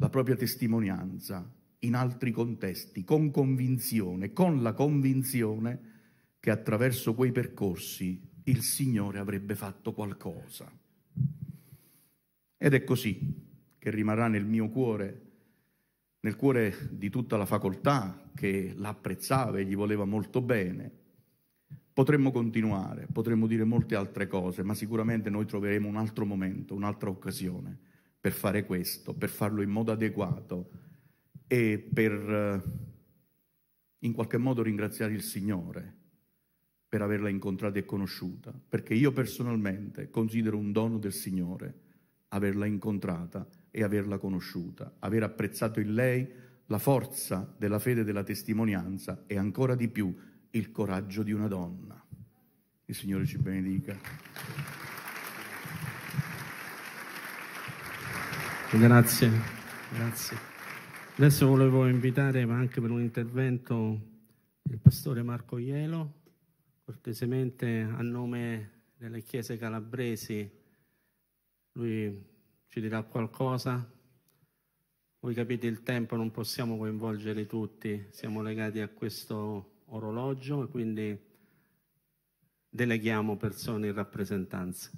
la propria testimonianza in altri contesti, con convinzione, con la convinzione che attraverso quei percorsi il Signore avrebbe fatto qualcosa. Ed è così che rimarrà nel mio cuore, nel cuore di tutta la facoltà che l'apprezzava e gli voleva molto bene. Potremmo continuare, potremmo dire molte altre cose, ma sicuramente noi troveremo un altro momento, un'altra occasione per fare questo, per farlo in modo adeguato e per eh, in qualche modo ringraziare il Signore per averla incontrata e conosciuta, perché io personalmente considero un dono del Signore averla incontrata e averla conosciuta, aver apprezzato in lei la forza della fede e della testimonianza e ancora di più il coraggio di una donna. Il Signore ci benedica. Grazie, grazie. Adesso volevo invitare anche per un intervento il pastore Marco Ielo, cortesemente a nome delle chiese calabresi. Lui ci dirà qualcosa. Voi capite il tempo, non possiamo coinvolgere tutti, siamo legati a questo orologio e quindi deleghiamo persone in rappresentanza.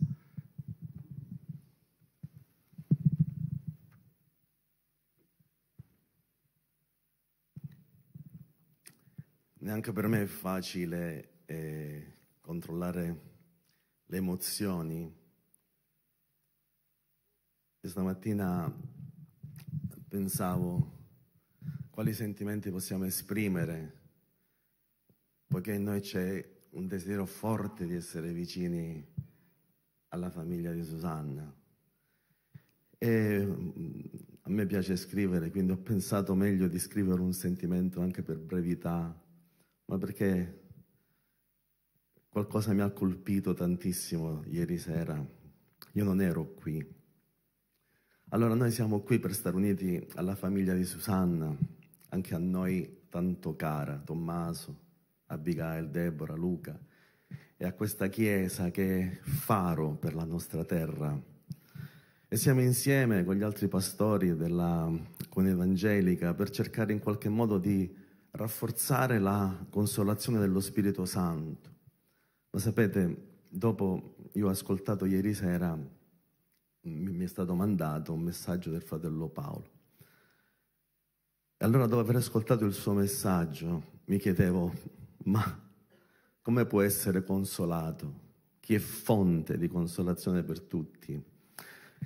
neanche per me è facile eh, controllare le emozioni. Questa mattina pensavo quali sentimenti possiamo esprimere, poiché in noi c'è un desiderio forte di essere vicini alla famiglia di Susanna. E mm, a me piace scrivere, quindi ho pensato meglio di scrivere un sentimento anche per brevità ma perché qualcosa mi ha colpito tantissimo ieri sera. Io non ero qui. Allora noi siamo qui per stare uniti alla famiglia di Susanna, anche a noi tanto cara, Tommaso, Abigail, Deborah, Luca, e a questa chiesa che è faro per la nostra terra. E siamo insieme con gli altri pastori della Comune Evangelica per cercare in qualche modo di rafforzare la consolazione dello Spirito Santo. Ma sapete, dopo io ho ascoltato ieri sera, mi è stato mandato un messaggio del fratello Paolo. E allora dopo aver ascoltato il suo messaggio mi chiedevo, ma come può essere consolato chi è fonte di consolazione per tutti?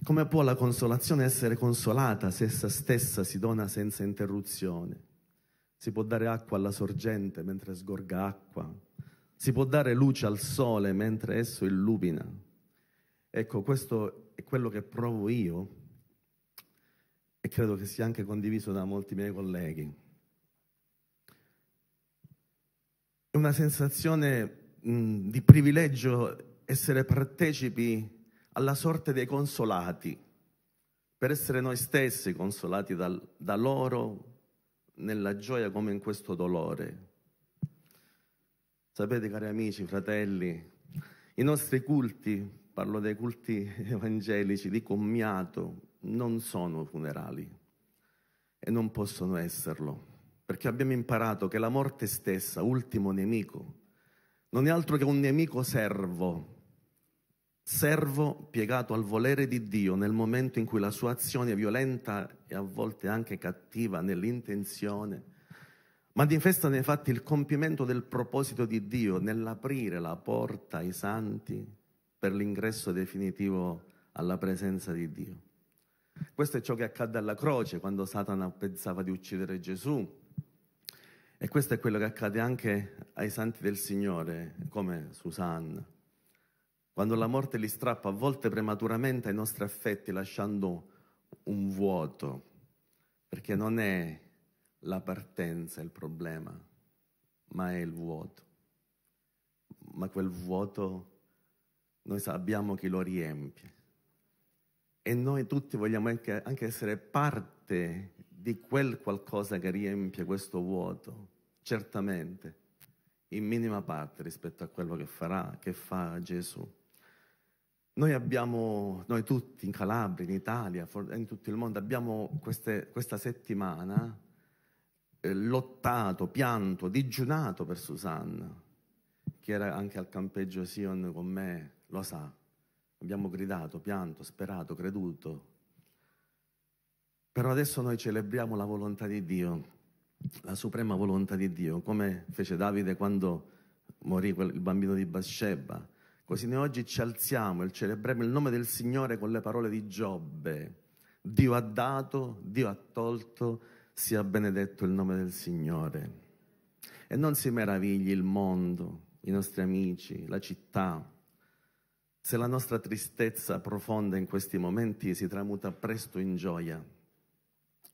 Come può la consolazione essere consolata se essa stessa si dona senza interruzione? si può dare acqua alla sorgente mentre sgorga acqua, si può dare luce al sole mentre esso illumina. Ecco, questo è quello che provo io e credo che sia anche condiviso da molti miei colleghi. È una sensazione mh, di privilegio essere partecipi alla sorte dei consolati, per essere noi stessi consolati dal, da loro, nella gioia come in questo dolore. Sapete, cari amici, fratelli, i nostri culti, parlo dei culti evangelici, di commiato, non sono funerali e non possono esserlo, perché abbiamo imparato che la morte stessa, ultimo nemico, non è altro che un nemico servo servo piegato al volere di Dio nel momento in cui la sua azione è violenta e a volte anche cattiva nell'intenzione, manifesta nei fatti il compimento del proposito di Dio nell'aprire la porta ai santi per l'ingresso definitivo alla presenza di Dio. Questo è ciò che accadde alla croce quando Satana pensava di uccidere Gesù e questo è quello che accade anche ai santi del Signore come Susanna quando la morte li strappa a volte prematuramente ai nostri affetti lasciando un vuoto, perché non è la partenza il problema, ma è il vuoto. Ma quel vuoto noi sappiamo chi lo riempie. E noi tutti vogliamo anche essere parte di quel qualcosa che riempie questo vuoto, certamente, in minima parte rispetto a quello che farà, che fa Gesù. Noi abbiamo, noi tutti in Calabria, in Italia, in tutto il mondo, abbiamo queste, questa settimana eh, lottato, pianto, digiunato per Susanna. che era anche al campeggio Sion con me lo sa. Abbiamo gridato, pianto, sperato, creduto. Però adesso noi celebriamo la volontà di Dio, la suprema volontà di Dio, come fece Davide quando morì quel, il bambino di Bathsheba Così noi oggi ci alziamo e celebriamo il nome del Signore con le parole di Giobbe. Dio ha dato, Dio ha tolto, sia benedetto il nome del Signore. E non si meravigli il mondo, i nostri amici, la città, se la nostra tristezza profonda in questi momenti si tramuta presto in gioia.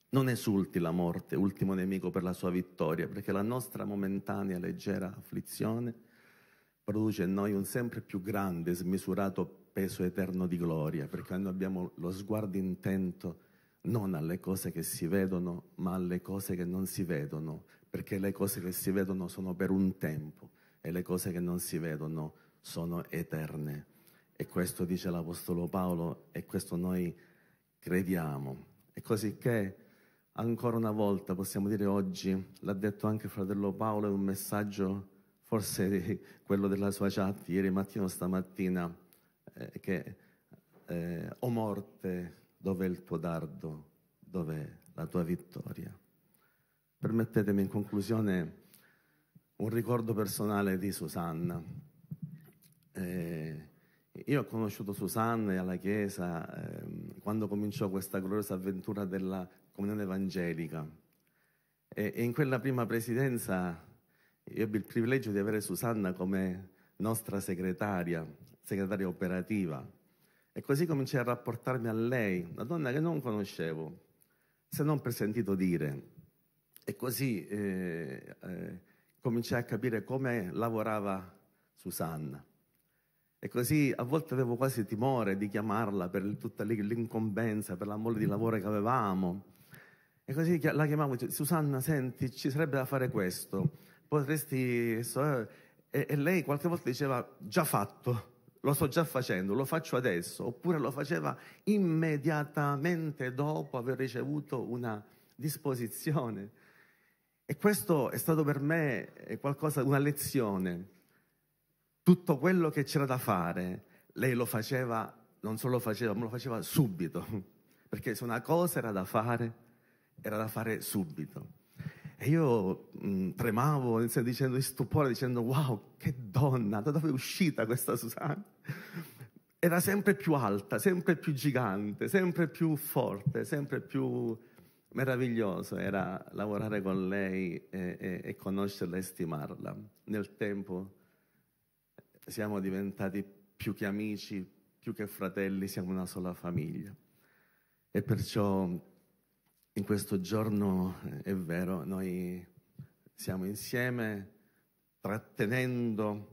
Non esulti la morte, ultimo nemico per la sua vittoria, perché la nostra momentanea leggera afflizione produce in noi un sempre più grande, smisurato peso eterno di gloria, perché noi abbiamo lo sguardo intento non alle cose che si vedono, ma alle cose che non si vedono, perché le cose che si vedono sono per un tempo e le cose che non si vedono sono eterne. E questo dice l'Apostolo Paolo e questo noi crediamo. E così che ancora una volta possiamo dire oggi, l'ha detto anche il fratello Paolo, è un messaggio forse quello della sua chat ieri mattina o stamattina, eh, che eh, o morte, dov'è il tuo dardo, dov'è la tua vittoria? Permettetemi in conclusione un ricordo personale di Susanna. Eh, io ho conosciuto Susanna e alla Chiesa eh, quando cominciò questa gloriosa avventura della comunione evangelica e, e in quella prima presidenza io ebbi il privilegio di avere Susanna come nostra segretaria, segretaria operativa, e così cominciai a rapportarmi a lei, una donna che non conoscevo, se non per sentito dire. E così eh, eh, cominciai a capire come lavorava Susanna. E così a volte avevo quasi timore di chiamarla per tutta l'incombenza, per la mole di mm. lavoro che avevamo. E così la chiamavo, Susanna, senti, ci sarebbe da fare questo potresti... So, e, e lei qualche volta diceva già fatto, lo sto già facendo, lo faccio adesso, oppure lo faceva immediatamente dopo aver ricevuto una disposizione. E questo è stato per me eh, qualcosa, una lezione. Tutto quello che c'era da fare, lei lo faceva, non solo lo faceva, ma lo faceva subito, perché se una cosa era da fare, era da fare subito. E io mh, mm, tremavo, dicendo in stupore, dicendo wow, che donna, da dove è uscita questa Susanna? Era sempre più alta, sempre più gigante, sempre più forte, sempre più meraviglioso era lavorare con lei e, e, e conoscerla e stimarla. Nel tempo siamo diventati più che amici, più che fratelli, siamo una sola famiglia. E perciò in questo giorno, eh, è vero, noi siamo insieme trattenendo,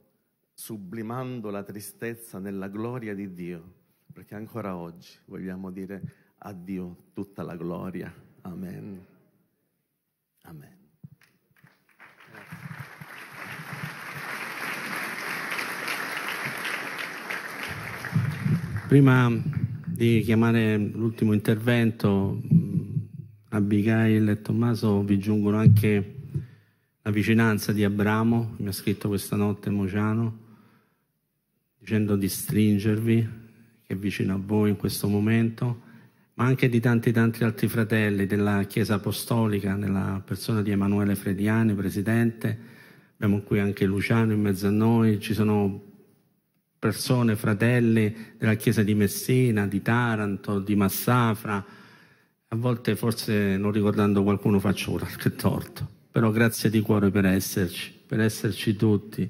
sublimando la tristezza nella gloria di Dio, perché ancora oggi vogliamo dire a Dio tutta la gloria. Amen. Amen. Prima di chiamare l'ultimo intervento, Abigail e Tommaso vi giungono anche la vicinanza di Abramo, mi ha scritto questa notte Mociano, dicendo di stringervi, che è vicino a voi in questo momento, ma anche di tanti tanti altri fratelli della Chiesa Apostolica, nella persona di Emanuele Frediani, Presidente, abbiamo qui anche Luciano in mezzo a noi, ci sono persone, fratelli della Chiesa di Messina, di Taranto, di Massafra, a volte forse non ricordando qualcuno faccio qualche torto, però grazie di cuore per esserci, per esserci tutti.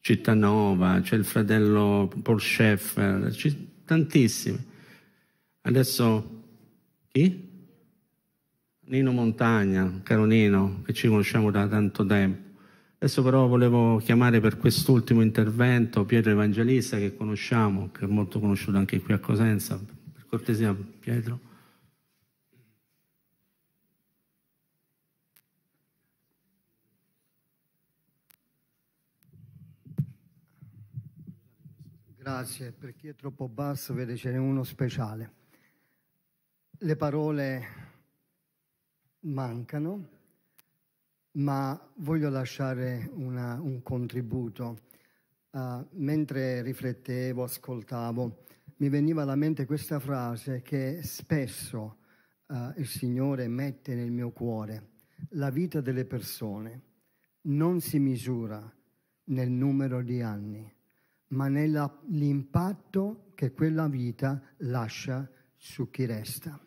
Cittanova, c'è il fratello Paul Scheffer, tantissimi. Adesso chi? Nino Montagna, caro Nino, che ci conosciamo da tanto tempo. Adesso però volevo chiamare per quest'ultimo intervento Pietro Evangelista che conosciamo, che è molto conosciuto anche qui a Cosenza. Per cortesia, Pietro. Grazie, per chi è troppo basso vede ce n'è uno speciale. Le parole mancano, ma voglio lasciare una, un contributo. Uh, mentre riflettevo, ascoltavo, mi veniva alla mente questa frase che spesso uh, il Signore mette nel mio cuore. La vita delle persone non si misura nel numero di anni, ma nell'impatto che quella vita lascia su chi resta.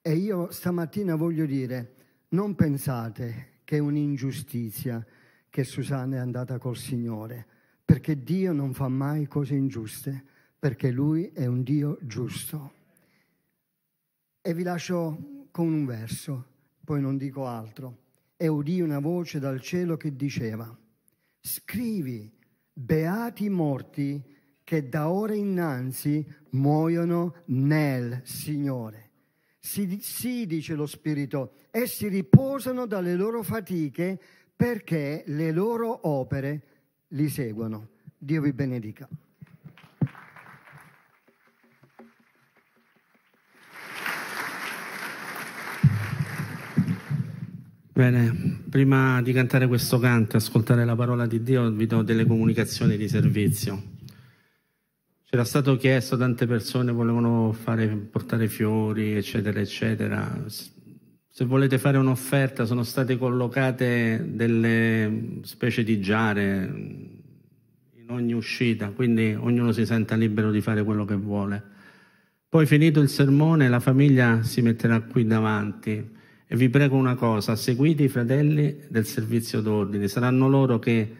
E io stamattina voglio dire, non pensate che è un'ingiustizia che Susanna è andata col Signore, perché Dio non fa mai cose ingiuste, perché Lui è un Dio giusto. E vi lascio con un verso, poi non dico altro. E udì una voce dal cielo che diceva, scrivi beati i morti che da ora innanzi muoiono nel Signore. Si, si, dice lo Spirito, essi riposano dalle loro fatiche perché le loro opere li seguono. Dio vi benedica. Bene, prima di cantare questo canto e ascoltare la parola di Dio vi do delle comunicazioni di servizio. C'era stato chiesto, tante persone volevano fare, portare fiori, eccetera, eccetera. Se volete fare un'offerta sono state collocate delle specie di giare in ogni uscita, quindi ognuno si senta libero di fare quello che vuole. Poi finito il sermone la famiglia si metterà qui davanti e vi prego una cosa, seguite i fratelli del servizio d'ordine, saranno loro che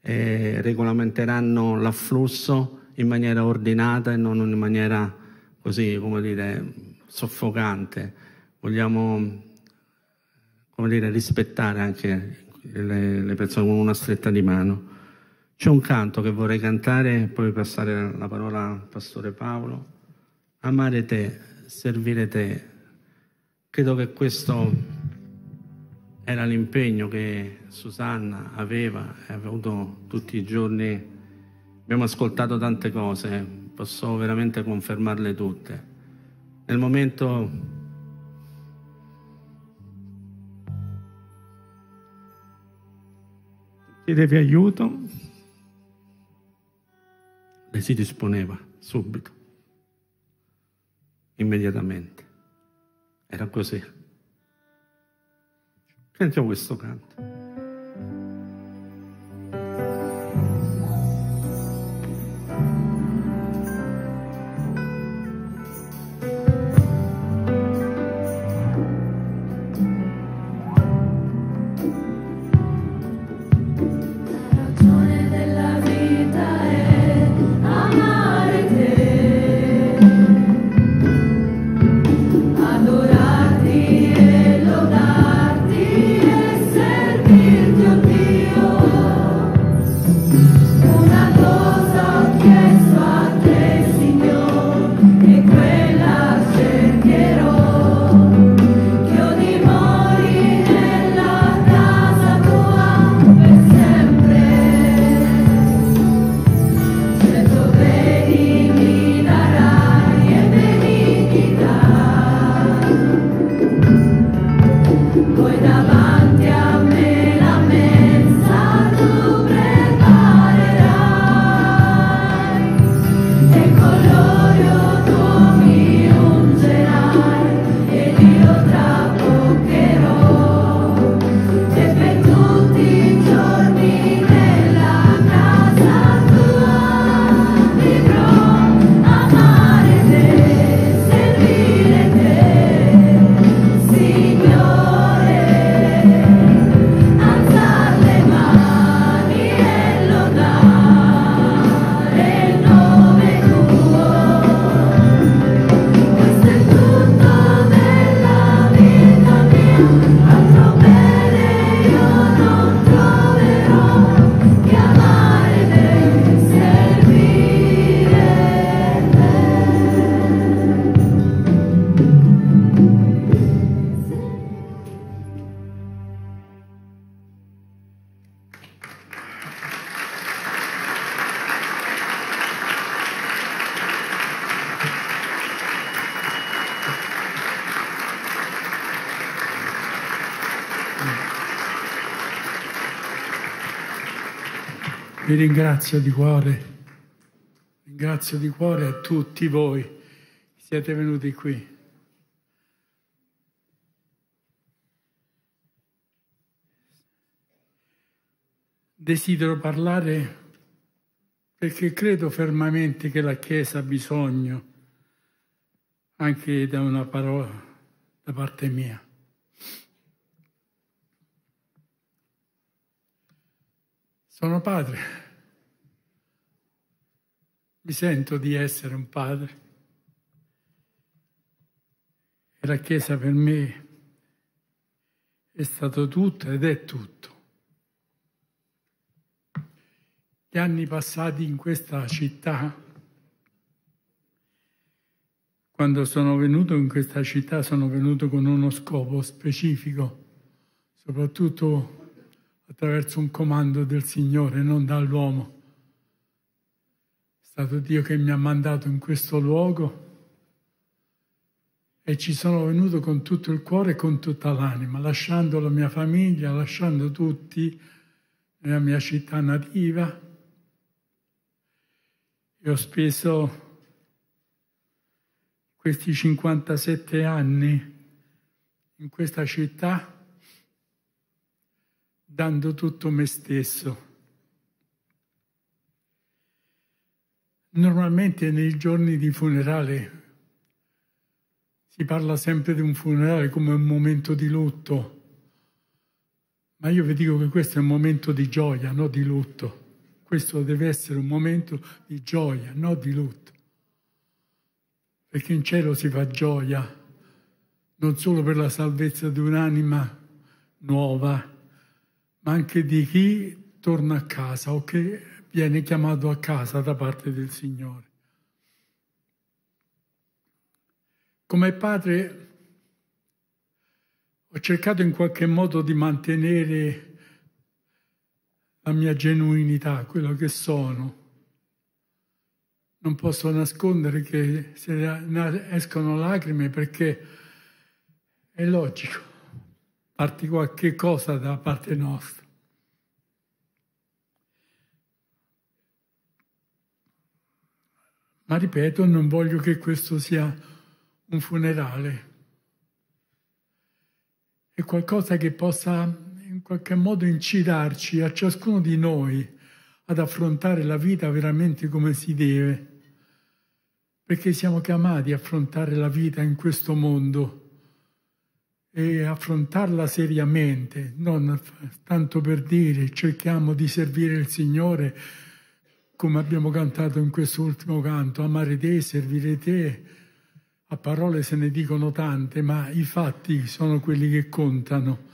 eh, regolamenteranno l'afflusso in maniera ordinata e non in maniera così, come dire, soffocante. Vogliamo, come dire, rispettare anche le, le persone con una stretta di mano. C'è un canto che vorrei cantare, poi passare la parola al pastore Paolo. Amare te, servire te, Credo che questo era l'impegno che Susanna aveva e ha avuto tutti i giorni. Abbiamo ascoltato tante cose, posso veramente confermarle tutte. Nel momento chiedevi aiuto, lei si disponeva subito, immediatamente. Era così. Sentiamo questo canto. Vi ringrazio di cuore, ringrazio di cuore a tutti voi che siete venuti qui. Desidero parlare perché credo fermamente che la Chiesa ha bisogno anche da una parola da parte mia. Sono padre. Mi sento di essere un padre. E la Chiesa per me è stato tutto ed è tutto. Gli anni passati in questa città quando sono venuto in questa città sono venuto con uno scopo specifico, soprattutto attraverso un comando del Signore, non dall'uomo. È stato Dio che mi ha mandato in questo luogo e ci sono venuto con tutto il cuore e con tutta l'anima, lasciando la mia famiglia, lasciando tutti nella mia città nativa. E ho speso questi 57 anni in questa città dando tutto me stesso. Normalmente nei giorni di funerale si parla sempre di un funerale come un momento di lutto, ma io vi dico che questo è un momento di gioia, non di lutto. Questo deve essere un momento di gioia, non di lutto. Perché in cielo si fa gioia, non solo per la salvezza di un'anima nuova, anche di chi torna a casa o che viene chiamato a casa da parte del Signore. Come padre ho cercato in qualche modo di mantenere la mia genuinità, quello che sono. Non posso nascondere che se escono lacrime perché è logico parti qualche cosa da parte nostra. Ma ripeto, non voglio che questo sia un funerale. È qualcosa che possa in qualche modo incitarci a ciascuno di noi ad affrontare la vita veramente come si deve, perché siamo chiamati a affrontare la vita in questo mondo e affrontarla seriamente, non tanto per dire cerchiamo di servire il Signore come abbiamo cantato in questo ultimo canto, amare te, servire te, a parole se ne dicono tante, ma i fatti sono quelli che contano,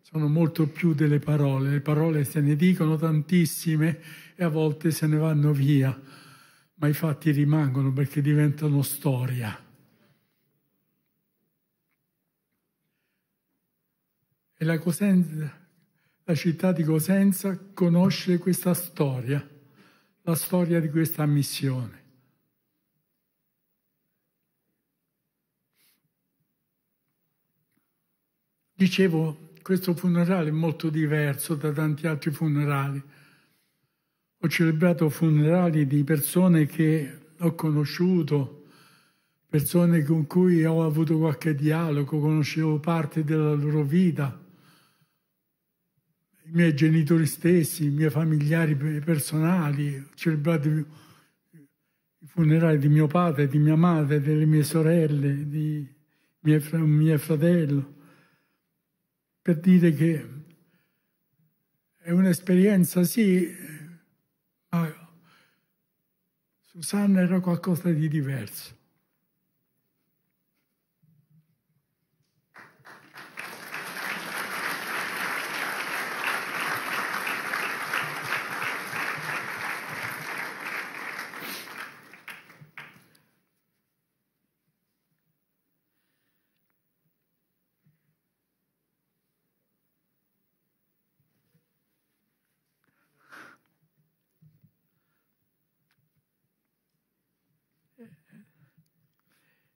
sono molto più delle parole, le parole se ne dicono tantissime e a volte se ne vanno via, ma i fatti rimangono perché diventano storia. E la, Cosenza, la città di Cosenza conosce questa storia, la storia di questa missione. Dicevo, questo funerale è molto diverso da tanti altri funerali. Ho celebrato funerali di persone che ho conosciuto, persone con cui ho avuto qualche dialogo, conoscevo parte della loro vita i miei genitori stessi, i miei familiari personali, ho celebrato i funerali di mio padre, di mia madre, delle mie sorelle, di mio, mio fratello, per dire che è un'esperienza, sì, ma Susanna era qualcosa di diverso.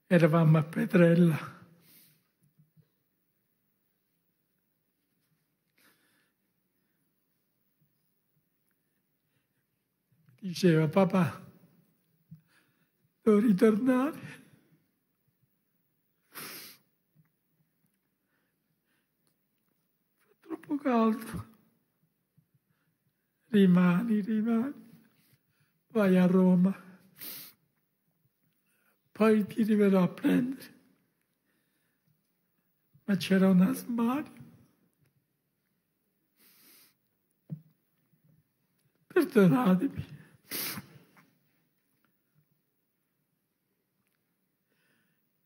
eravamo a Petrella. Diceva papà, devo ritornare. Fa troppo caldo. Rimani, rimani. Vai a Roma poi ti arriverò a prendere. Ma c'era una sbaglio. Perdonatemi.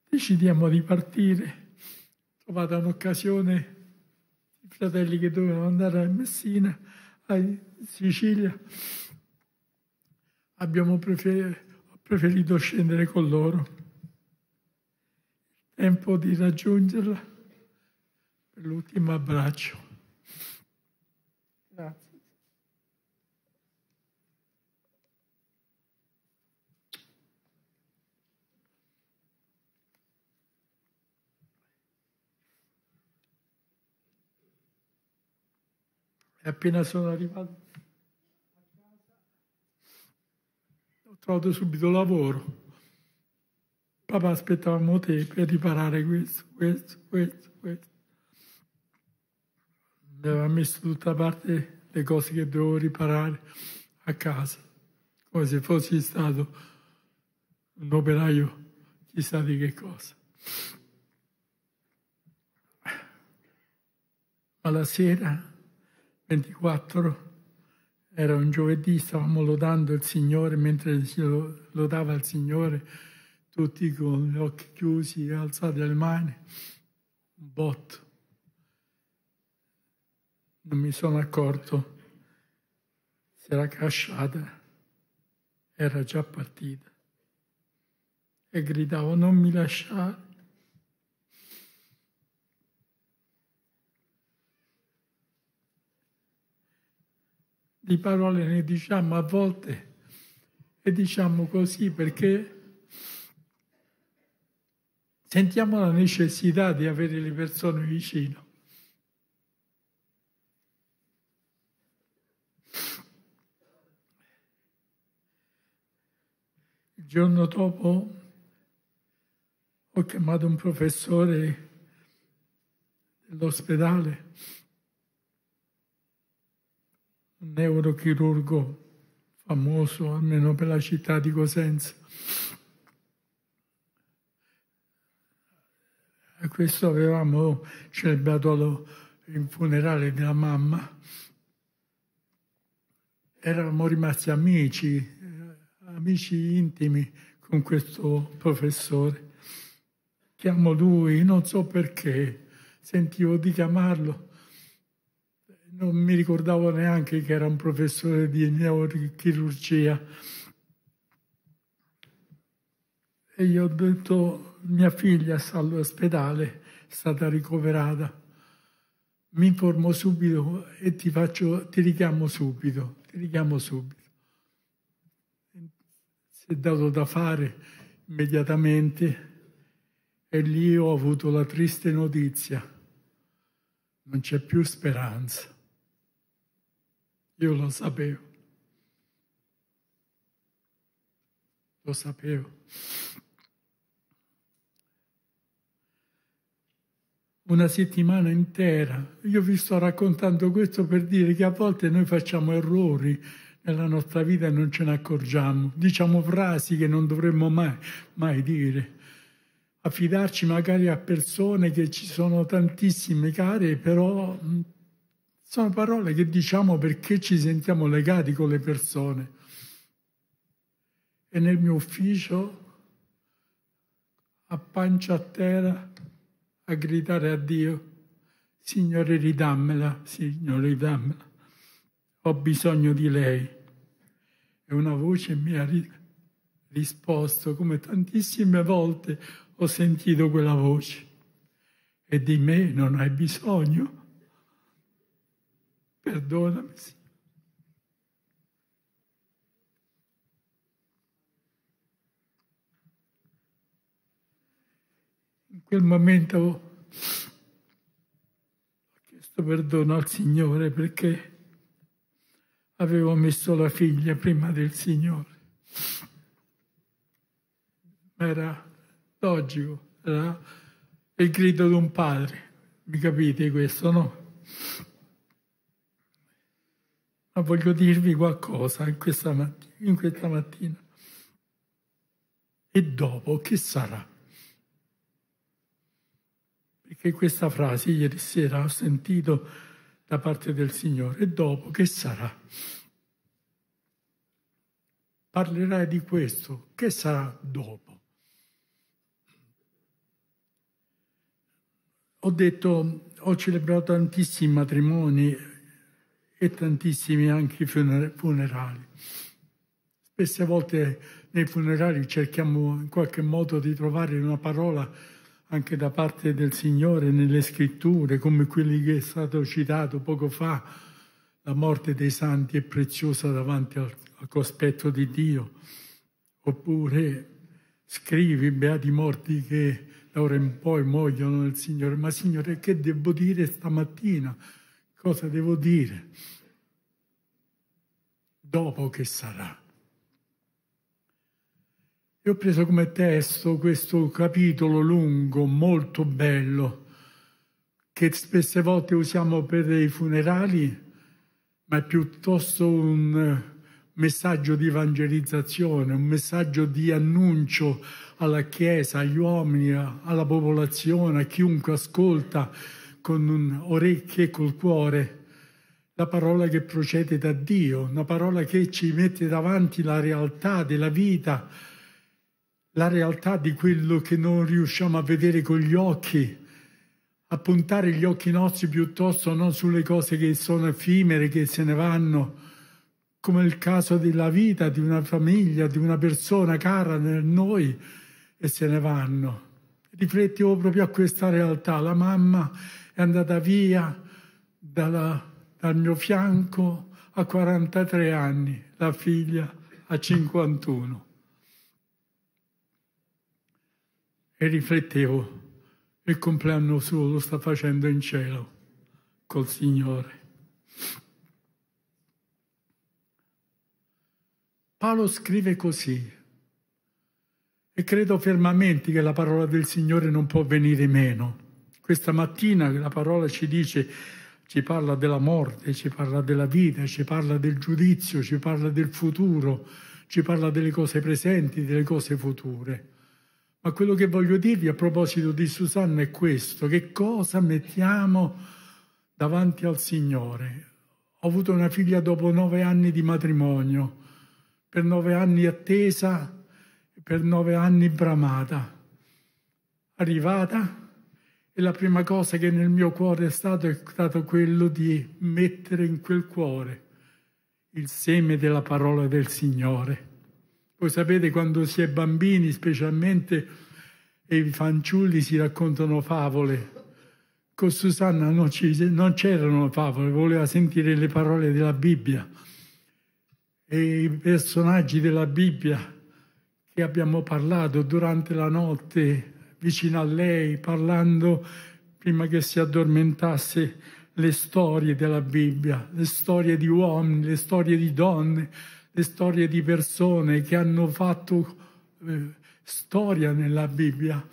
Decidiamo di partire. Trovata un'occasione, i fratelli che dovevano andare a Messina, in Sicilia, abbiamo preferito preferito scendere con loro. Tempo di raggiungerla per l'ultimo abbraccio. Grazie. E appena sono arrivato trovato subito lavoro. Papà aspettavamo te per riparare questo, questo, questo, questo. Mi aveva messo tutta parte le cose che dovevo riparare a casa, come se fossi stato un operaio chissà di che cosa. Ma la sera 24 era un giovedì, stavamo lodando il Signore, mentre lodava il Signore, tutti con gli occhi chiusi e alzate le mani, un botto. Non mi sono accorto, si era casciata, era già partita e gridavo non mi lasciare, di parole ne diciamo a volte e diciamo così perché sentiamo la necessità di avere le persone vicino. Il giorno dopo ho chiamato un professore dell'ospedale un neurochirurgo famoso almeno per la città di Cosenza. E questo avevamo celebrato il funerale della mamma. Eravamo rimasti amici, amici intimi con questo professore. Chiamo lui, non so perché, sentivo di chiamarlo non mi ricordavo neanche che era un professore di neurochirurgia. E gli ho detto, mia figlia sta all'ospedale, è stata ricoverata, mi informo subito e ti, faccio, ti richiamo subito, ti richiamo subito. Si è dato da fare immediatamente e lì ho avuto la triste notizia, non c'è più speranza. Io lo sapevo. Lo sapevo. Una settimana intera. Io vi sto raccontando questo per dire che a volte noi facciamo errori nella nostra vita e non ce ne accorgiamo. Diciamo frasi che non dovremmo mai, mai dire. Affidarci magari a persone che ci sono tantissime care, però sono parole che diciamo perché ci sentiamo legati con le persone. E nel mio ufficio, a pancia a terra, a gridare a Dio, Signore ridammela, Signore ridammela, ho bisogno di lei. E una voce mi ha ri risposto, come tantissime volte ho sentito quella voce, e di me non hai bisogno Perdonami, Signore. In quel momento ho chiesto perdono al Signore perché avevo messo la figlia prima del Signore. Era logico, era il grido di un padre, mi capite questo, no? ma voglio dirvi qualcosa in questa, mattina, in questa mattina. E dopo che sarà? Perché questa frase ieri sera ho sentito da parte del Signore, e dopo che sarà? Parlerai di questo, che sarà dopo? Ho detto, ho celebrato tantissimi matrimoni e tantissimi anche i funerali. Spesse volte nei funerali cerchiamo in qualche modo di trovare una parola anche da parte del Signore nelle scritture, come quelli che è stato citato poco fa, la morte dei santi è preziosa davanti al, al cospetto di Dio, oppure scrivi beati morti che da ora in poi muoiono nel Signore, ma Signore che devo dire stamattina? cosa devo dire dopo che sarà. E ho preso come testo questo capitolo lungo, molto bello, che spesse volte usiamo per i funerali, ma è piuttosto un messaggio di evangelizzazione, un messaggio di annuncio alla Chiesa, agli uomini, alla popolazione, a chiunque ascolta con orecchie e col cuore la parola che procede da Dio, una parola che ci mette davanti la realtà della vita, la realtà di quello che non riusciamo a vedere con gli occhi, a puntare gli occhi nostri piuttosto non sulle cose che sono effimere, che se ne vanno, come il caso della vita di una famiglia, di una persona cara nel noi e se ne vanno. Riflettivo proprio a questa realtà, la mamma è andata via dalla, dal mio fianco a 43 anni, la figlia a 51. E riflettevo, il compleanno suo lo sta facendo in cielo col Signore. Paolo scrive così, e credo fermamente che la parola del Signore non può venire meno. Questa mattina la parola ci dice, ci parla della morte, ci parla della vita, ci parla del giudizio, ci parla del futuro, ci parla delle cose presenti, delle cose future. Ma quello che voglio dirvi a proposito di Susanna è questo, che cosa mettiamo davanti al Signore? Ho avuto una figlia dopo nove anni di matrimonio, per nove anni attesa, per nove anni bramata. Arrivata, e la prima cosa che nel mio cuore è stato è stato quello di mettere in quel cuore il seme della parola del Signore. Voi sapete quando si è bambini, specialmente e i fanciulli si raccontano favole. Con Susanna non, c'erano favole, voleva sentire le parole della Bibbia e i personaggi della Bibbia che abbiamo parlato durante la notte vicino a lei, parlando prima che si addormentasse le storie della Bibbia, le storie di uomini, le storie di donne, le storie di persone che hanno fatto eh, storia nella Bibbia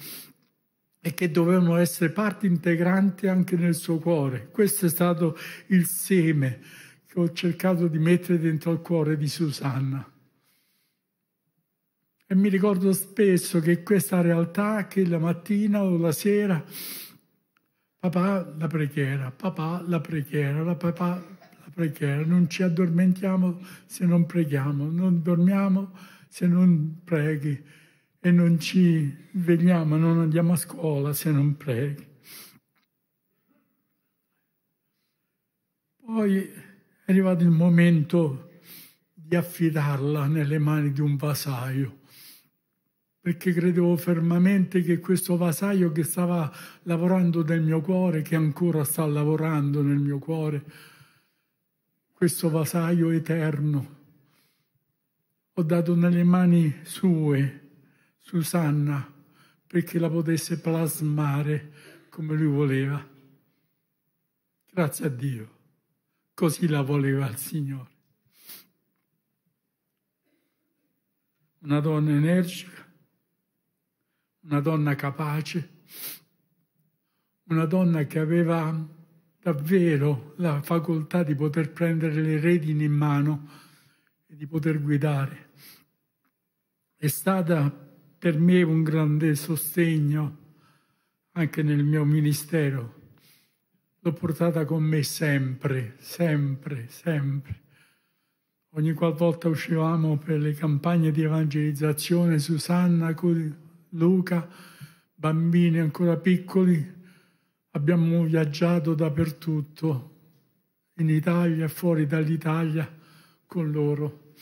e che dovevano essere parte integrante anche nel suo cuore. Questo è stato il seme che ho cercato di mettere dentro il cuore di Susanna. E mi ricordo spesso che questa realtà che la mattina o la sera, papà la preghiera, papà la preghiera, la papà la preghiera, non ci addormentiamo se non preghiamo, non dormiamo se non preghi e non ci vediamo, non andiamo a scuola se non preghi. Poi è arrivato il momento di affidarla nelle mani di un vasaio perché credevo fermamente che questo vasaio che stava lavorando nel mio cuore, che ancora sta lavorando nel mio cuore, questo vasaio eterno, ho dato nelle mani sue Susanna perché la potesse plasmare come lui voleva. Grazie a Dio, così la voleva il Signore. Una donna energica, una donna capace, una donna che aveva davvero la facoltà di poter prendere le redini in mano e di poter guidare. È stata per me un grande sostegno anche nel mio ministero. L'ho portata con me sempre, sempre, sempre. Ogni qualvolta uscivamo per le campagne di evangelizzazione, Susanna Luca, bambini ancora piccoli, abbiamo viaggiato dappertutto, in Italia e fuori dall'Italia, con loro.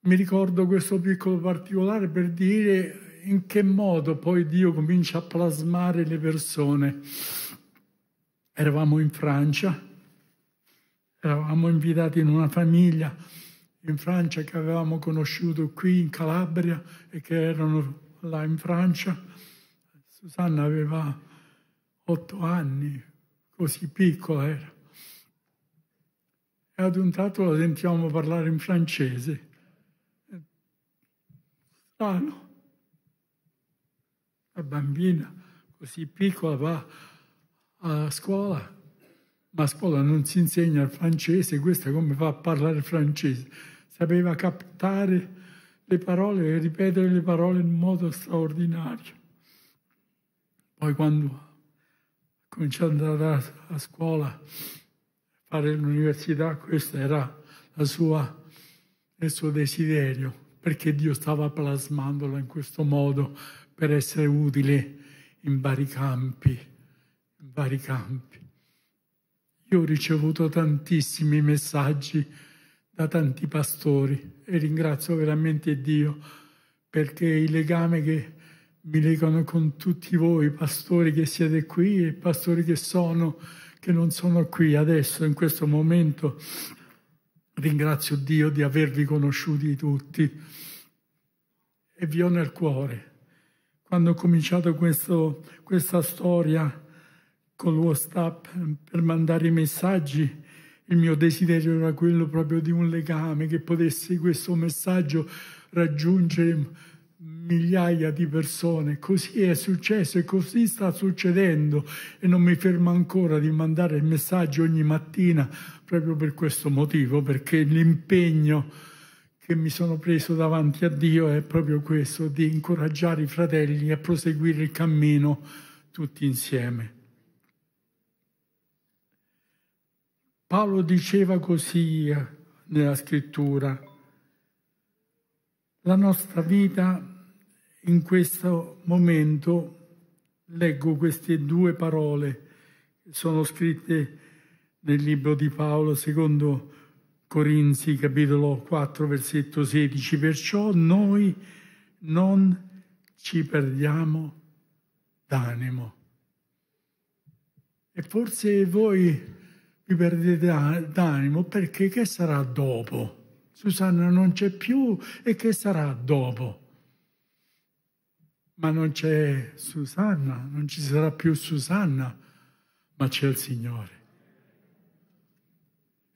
Mi ricordo questo piccolo particolare per dire in che modo poi Dio comincia a plasmare le persone. Eravamo in Francia, eravamo invitati in una famiglia in Francia che avevamo conosciuto qui in Calabria e che erano là in Francia. Susanna aveva otto anni, così piccola era. E ad un tratto la sentiamo parlare in francese. Strano. La bambina così piccola va a scuola, ma a scuola non si insegna il francese, questa come fa a parlare francese? sapeva captare le parole e ripetere le parole in modo straordinario. Poi quando cominciò ad andare a scuola, a fare l'università, questo era sua, il suo desiderio, perché Dio stava plasmandolo in questo modo per essere utile in vari campi, in vari campi. Io ho ricevuto tantissimi messaggi da tanti pastori e ringrazio veramente Dio perché il legame che mi legano con tutti voi, pastori che siete qui e pastori che sono, che non sono qui adesso, in questo momento, ringrazio Dio di avervi conosciuti tutti e vi ho nel cuore. Quando ho cominciato questo, questa storia con WhatsApp per mandare i messaggi, il mio desiderio era quello proprio di un legame che potesse questo messaggio raggiungere migliaia di persone. Così è successo e così sta succedendo e non mi fermo ancora di mandare il messaggio ogni mattina proprio per questo motivo, perché l'impegno che mi sono preso davanti a Dio è proprio questo, di incoraggiare i fratelli a proseguire il cammino tutti insieme. Paolo diceva così nella scrittura, la nostra vita in questo momento, leggo queste due parole che sono scritte nel libro di Paolo secondo Corinzi capitolo 4 versetto 16, perciò noi non ci perdiamo d'animo. E forse voi vi perdete d'animo perché che sarà dopo? Susanna non c'è più e che sarà dopo? Ma non c'è Susanna, non ci sarà più Susanna, ma c'è il Signore.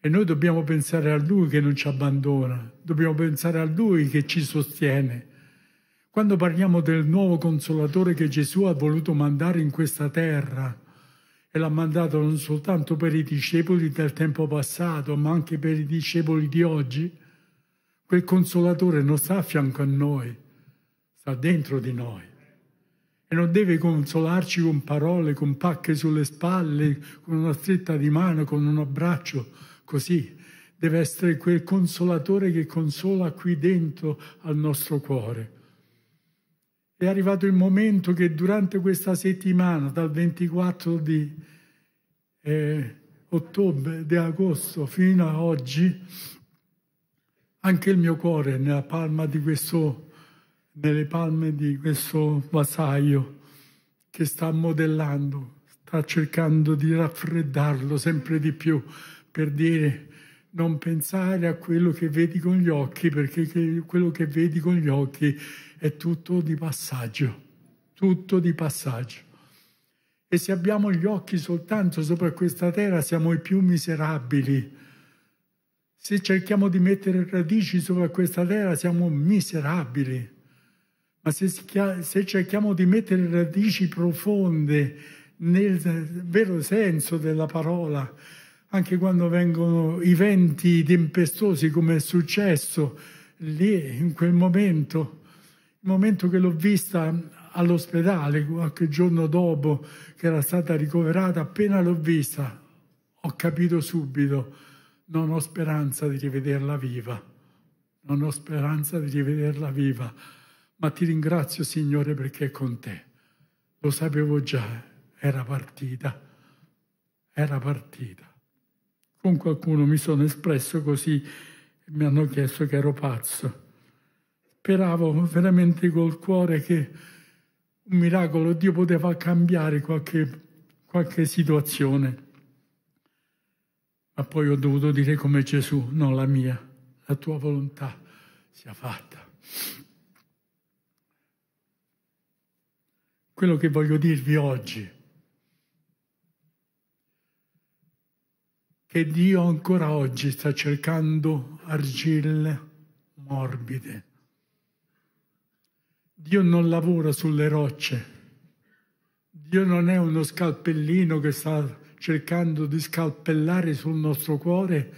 E noi dobbiamo pensare a Lui che non ci abbandona, dobbiamo pensare a Lui che ci sostiene. Quando parliamo del nuovo consolatore che Gesù ha voluto mandare in questa terra, e l'ha mandato non soltanto per i discepoli del tempo passato, ma anche per i discepoli di oggi. Quel consolatore non sta a fianco a noi, sta dentro di noi. E non deve consolarci con parole, con pacche sulle spalle, con una stretta di mano, con un abbraccio, così. Deve essere quel consolatore che consola qui dentro al nostro cuore. È arrivato il momento che durante questa settimana, dal 24 di eh, ottobre, di agosto fino a oggi, anche il mio cuore nella palma di questo, nelle palme di questo vasaio che sta modellando, sta cercando di raffreddarlo sempre di più per dire non pensare a quello che vedi con gli occhi, perché quello che vedi con gli occhi è tutto di passaggio, tutto di passaggio. E se abbiamo gli occhi soltanto sopra questa terra siamo i più miserabili. Se cerchiamo di mettere radici sopra questa terra siamo miserabili. Ma se, se cerchiamo di mettere radici profonde nel vero senso della parola, anche quando vengono i venti tempestosi come è successo lì in quel momento, il momento che l'ho vista all'ospedale qualche giorno dopo che era stata ricoverata, appena l'ho vista, ho capito subito, non ho speranza di rivederla viva, non ho speranza di rivederla viva, ma ti ringrazio Signore perché è con te. Lo sapevo già, era partita, era partita. Con qualcuno mi sono espresso così e mi hanno chiesto che ero pazzo. Speravo veramente col cuore che un miracolo, Dio poteva cambiare qualche, qualche situazione. Ma poi ho dovuto dire come Gesù, non la mia, la tua volontà sia fatta. Quello che voglio dirvi oggi, che Dio ancora oggi sta cercando argille morbide Dio non lavora sulle rocce. Dio non è uno scalpellino che sta cercando di scalpellare sul nostro cuore,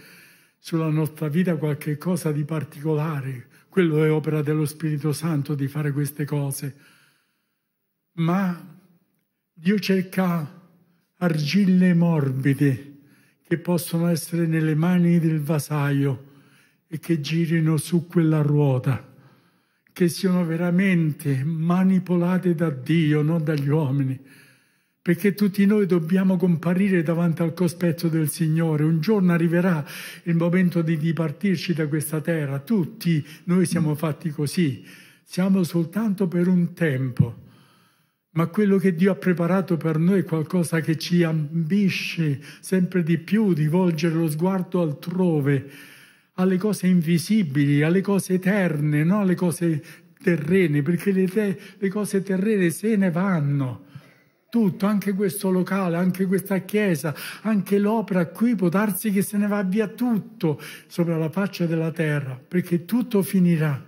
sulla nostra vita qualche cosa di particolare. Quello è opera dello Spirito Santo di fare queste cose. Ma Dio cerca argille morbide che possono essere nelle mani del vasaio e che girino su quella ruota che siano veramente manipolate da Dio, non dagli uomini, perché tutti noi dobbiamo comparire davanti al cospetto del Signore. Un giorno arriverà il momento di dipartirci da questa terra, tutti noi siamo fatti così, siamo soltanto per un tempo. Ma quello che Dio ha preparato per noi è qualcosa che ci ambisce sempre di più, di volgere lo sguardo altrove, alle cose invisibili, alle cose eterne, non alle cose terrene, perché le, te, le cose terrene se ne vanno. Tutto, anche questo locale, anche questa chiesa, anche l'opera qui, può darsi che se ne va via tutto sopra la faccia della terra, perché tutto finirà.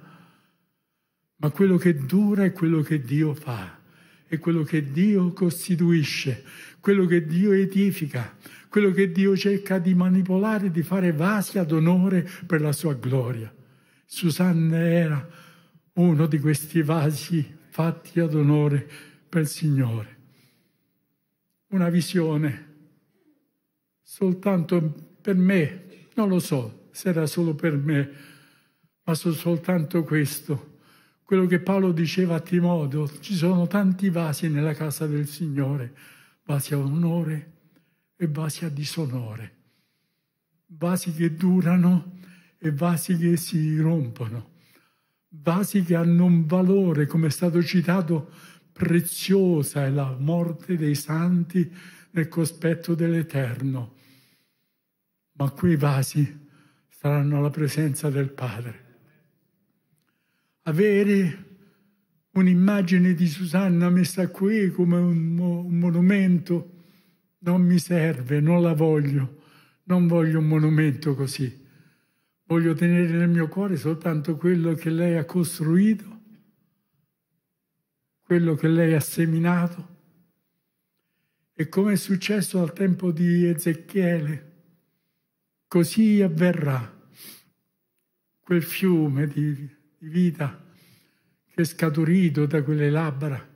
Ma quello che dura è quello che Dio fa, è quello che Dio costituisce, quello che Dio edifica, quello che Dio cerca di manipolare, di fare vasi ad onore per la sua gloria. Susanna era uno di questi vasi fatti ad onore per il Signore. Una visione soltanto per me, non lo so se era solo per me, ma so soltanto questo quello che Paolo diceva a Timoteo, ci sono tanti vasi nella casa del Signore, vasi a onore, e vasi a disonore, vasi che durano e vasi che si rompono, vasi che hanno un valore, come è stato citato, preziosa è la morte dei santi nel cospetto dell'Eterno, ma quei vasi saranno la presenza del Padre. Avere un'immagine di Susanna messa qui come un, un monumento non mi serve, non la voglio, non voglio un monumento così. Voglio tenere nel mio cuore soltanto quello che lei ha costruito, quello che lei ha seminato. E come è successo al tempo di Ezechiele, così avverrà quel fiume di, di vita che è scaturito da quelle labbra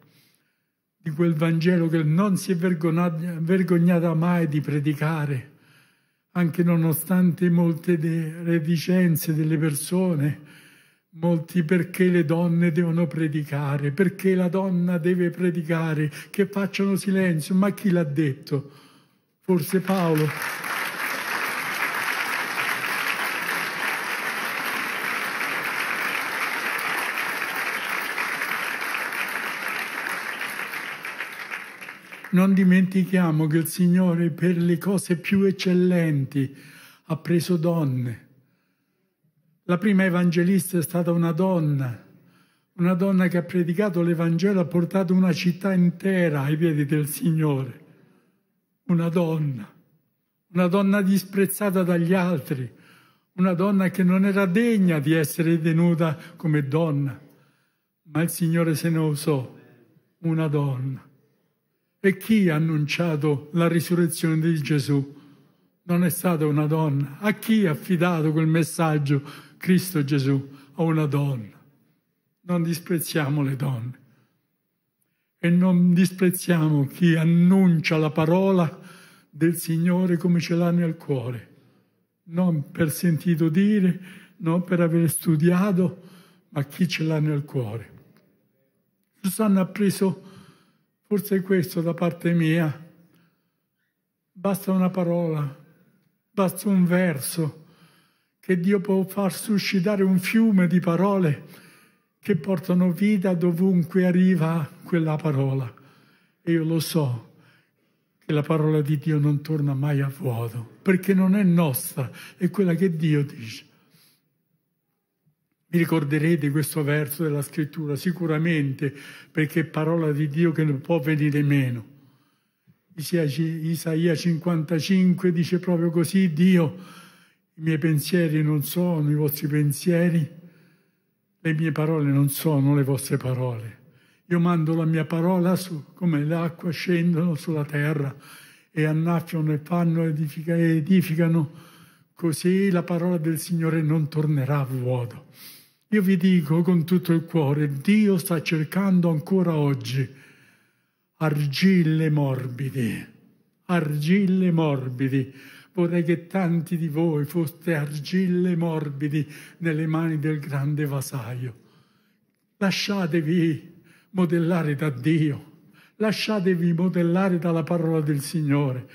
di quel Vangelo che non si è vergognata, mai di predicare, anche nonostante molte reticenze delle persone, molti perché le donne devono predicare, perché la donna deve predicare, che facciano silenzio, ma chi l'ha detto? Forse Paolo. Non dimentichiamo che il Signore per le cose più eccellenti ha preso donne. La prima evangelista è stata una donna, una donna che ha predicato l'Evangelo, ha portato una città intera ai piedi del Signore. Una donna, una donna disprezzata dagli altri, una donna che non era degna di essere tenuta come donna, ma il Signore se ne usò, una donna. E chi ha annunciato la risurrezione di Gesù? Non è stata una donna. A chi ha affidato quel messaggio Cristo Gesù? A una donna. Non disprezziamo le donne. E non disprezziamo chi annuncia la parola del Signore come ce l'ha nel cuore. Non per sentito dire, non per aver studiato, ma chi ce l'ha nel cuore. Susanna ha preso Forse questo da parte mia. Basta una parola, basta un verso, che Dio può far suscitare un fiume di parole che portano vita dovunque arriva quella parola. E io lo so che la parola di Dio non torna mai a vuoto, perché non è nostra, è quella che Dio dice. Vi ricorderete questo verso della scrittura sicuramente perché è parola di Dio che non può venire meno. Isaia 55 dice proprio così, Dio, i miei pensieri non sono i vostri pensieri, le mie parole non sono le vostre parole. Io mando la mia parola su, come l'acqua scendono sulla terra e annaffiano e fanno edifica, edificano, così la parola del Signore non tornerà a vuoto io vi dico con tutto il cuore, Dio sta cercando ancora oggi argille morbidi, argille morbidi. Vorrei che tanti di voi foste argille morbidi nelle mani del grande vasaio. Lasciatevi modellare da Dio, lasciatevi modellare dalla parola del Signore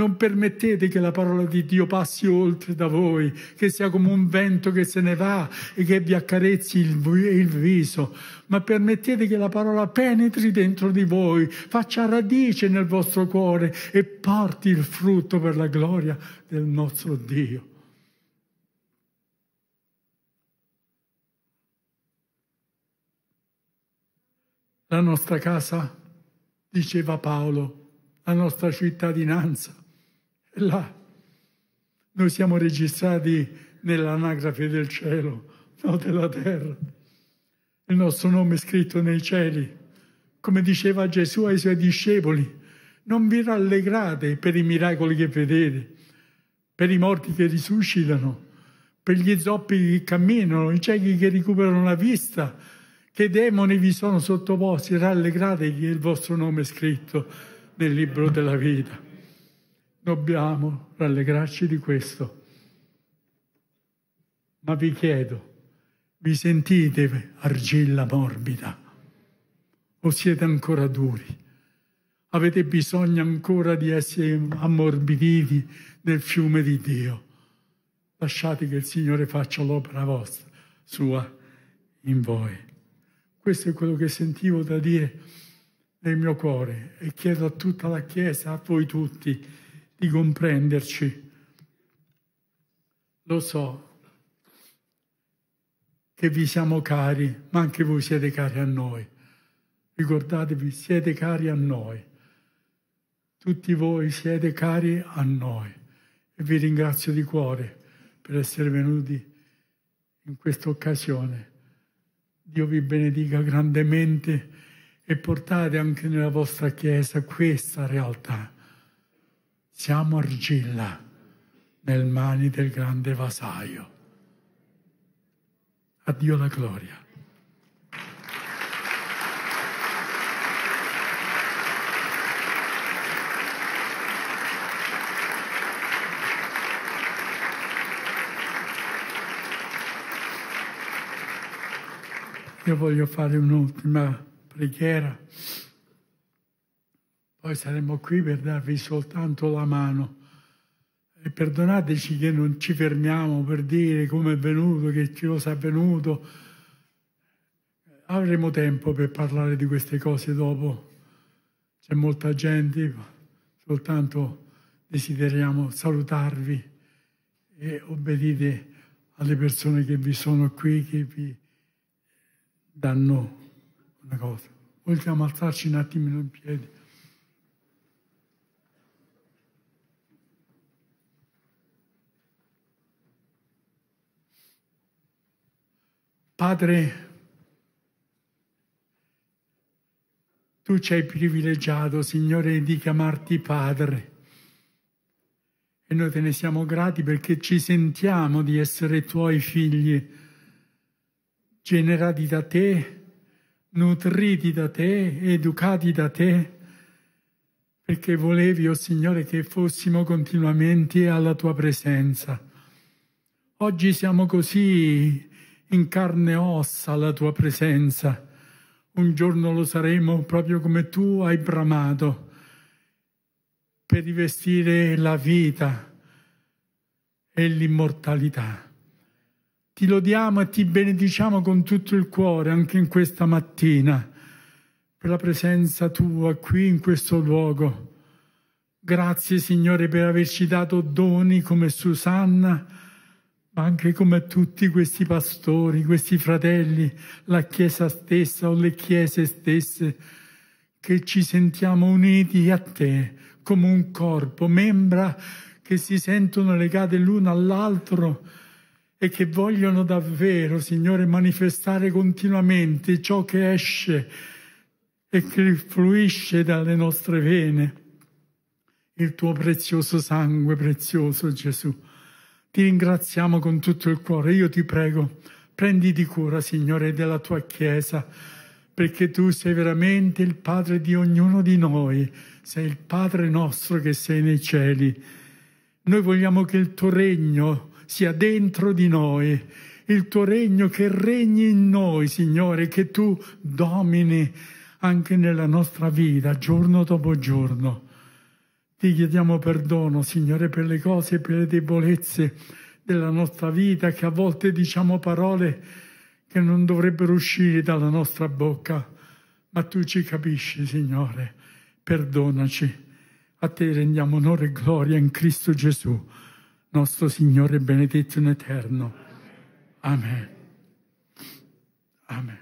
non permettete che la parola di Dio passi oltre da voi, che sia come un vento che se ne va e che vi accarezzi il, il viso, ma permettete che la parola penetri dentro di voi, faccia radice nel vostro cuore e porti il frutto per la gloria del nostro Dio. La nostra casa, diceva Paolo, la nostra cittadinanza là. Noi siamo registrati nell'anagrafe del cielo, non della terra. Il nostro nome è scritto nei cieli. Come diceva Gesù ai suoi discepoli, non vi rallegrate per i miracoli che vedete, per i morti che risuscitano, per gli zoppi che camminano, i ciechi che recuperano la vista, che demoni vi sono sottoposti, rallegrate che il vostro nome è scritto nel libro della vita. Dobbiamo rallegrarci di questo. Ma vi chiedo, vi sentite argilla morbida o siete ancora duri? Avete bisogno ancora di essere ammorbiditi nel fiume di Dio? Lasciate che il Signore faccia l'opera vostra, sua, in voi. Questo è quello che sentivo da dire nel mio cuore e chiedo a tutta la Chiesa, a voi tutti, di comprenderci. Lo so che vi siamo cari, ma anche voi siete cari a noi. Ricordatevi, siete cari a noi. Tutti voi siete cari a noi. E vi ringrazio di cuore per essere venuti in questa occasione. Dio vi benedica grandemente e portate anche nella vostra Chiesa questa realtà siamo argilla nel mani del grande vasaio. A la gloria. Io voglio fare un'ultima preghiera. Poi saremmo qui per darvi soltanto la mano. E perdonateci che non ci fermiamo per dire come è venuto, che cosa è venuto. Avremo tempo per parlare di queste cose dopo. C'è molta gente, soltanto desideriamo salutarvi e obbedire alle persone che vi sono qui, che vi danno una cosa. Vogliamo alzarci un attimino in piedi. Padre, tu ci hai privilegiato, Signore, di chiamarti Padre. E noi te ne siamo grati perché ci sentiamo di essere tuoi figli, generati da te, nutriti da te, educati da te, perché volevi, oh Signore, che fossimo continuamente alla tua presenza. Oggi siamo così in carne e ossa la tua presenza. Un giorno lo saremo proprio come tu hai bramato per rivestire la vita e l'immortalità. Ti lodiamo e ti benediciamo con tutto il cuore anche in questa mattina per la presenza tua qui in questo luogo. Grazie Signore per averci dato doni come Susanna, ma anche come tutti questi pastori, questi fratelli, la Chiesa stessa o le Chiese stesse, che ci sentiamo uniti a te come un corpo, membra che si sentono legate l'uno all'altro e che vogliono davvero, Signore, manifestare continuamente ciò che esce e che fluisce dalle nostre vene, il tuo prezioso sangue, prezioso Gesù. Ti ringraziamo con tutto il cuore. Io ti prego, prenditi cura, Signore, della tua Chiesa, perché tu sei veramente il Padre di ognuno di noi, sei il Padre nostro che sei nei cieli. Noi vogliamo che il tuo regno sia dentro di noi, il tuo regno che regni in noi, Signore, che tu domini anche nella nostra vita, giorno dopo giorno. Ti chiediamo perdono, Signore, per le cose e per le debolezze della nostra vita, che a volte diciamo parole che non dovrebbero uscire dalla nostra bocca, ma tu ci capisci, Signore, perdonaci. A te rendiamo onore e gloria in Cristo Gesù, nostro Signore benedetto in eterno. Amen. Amen.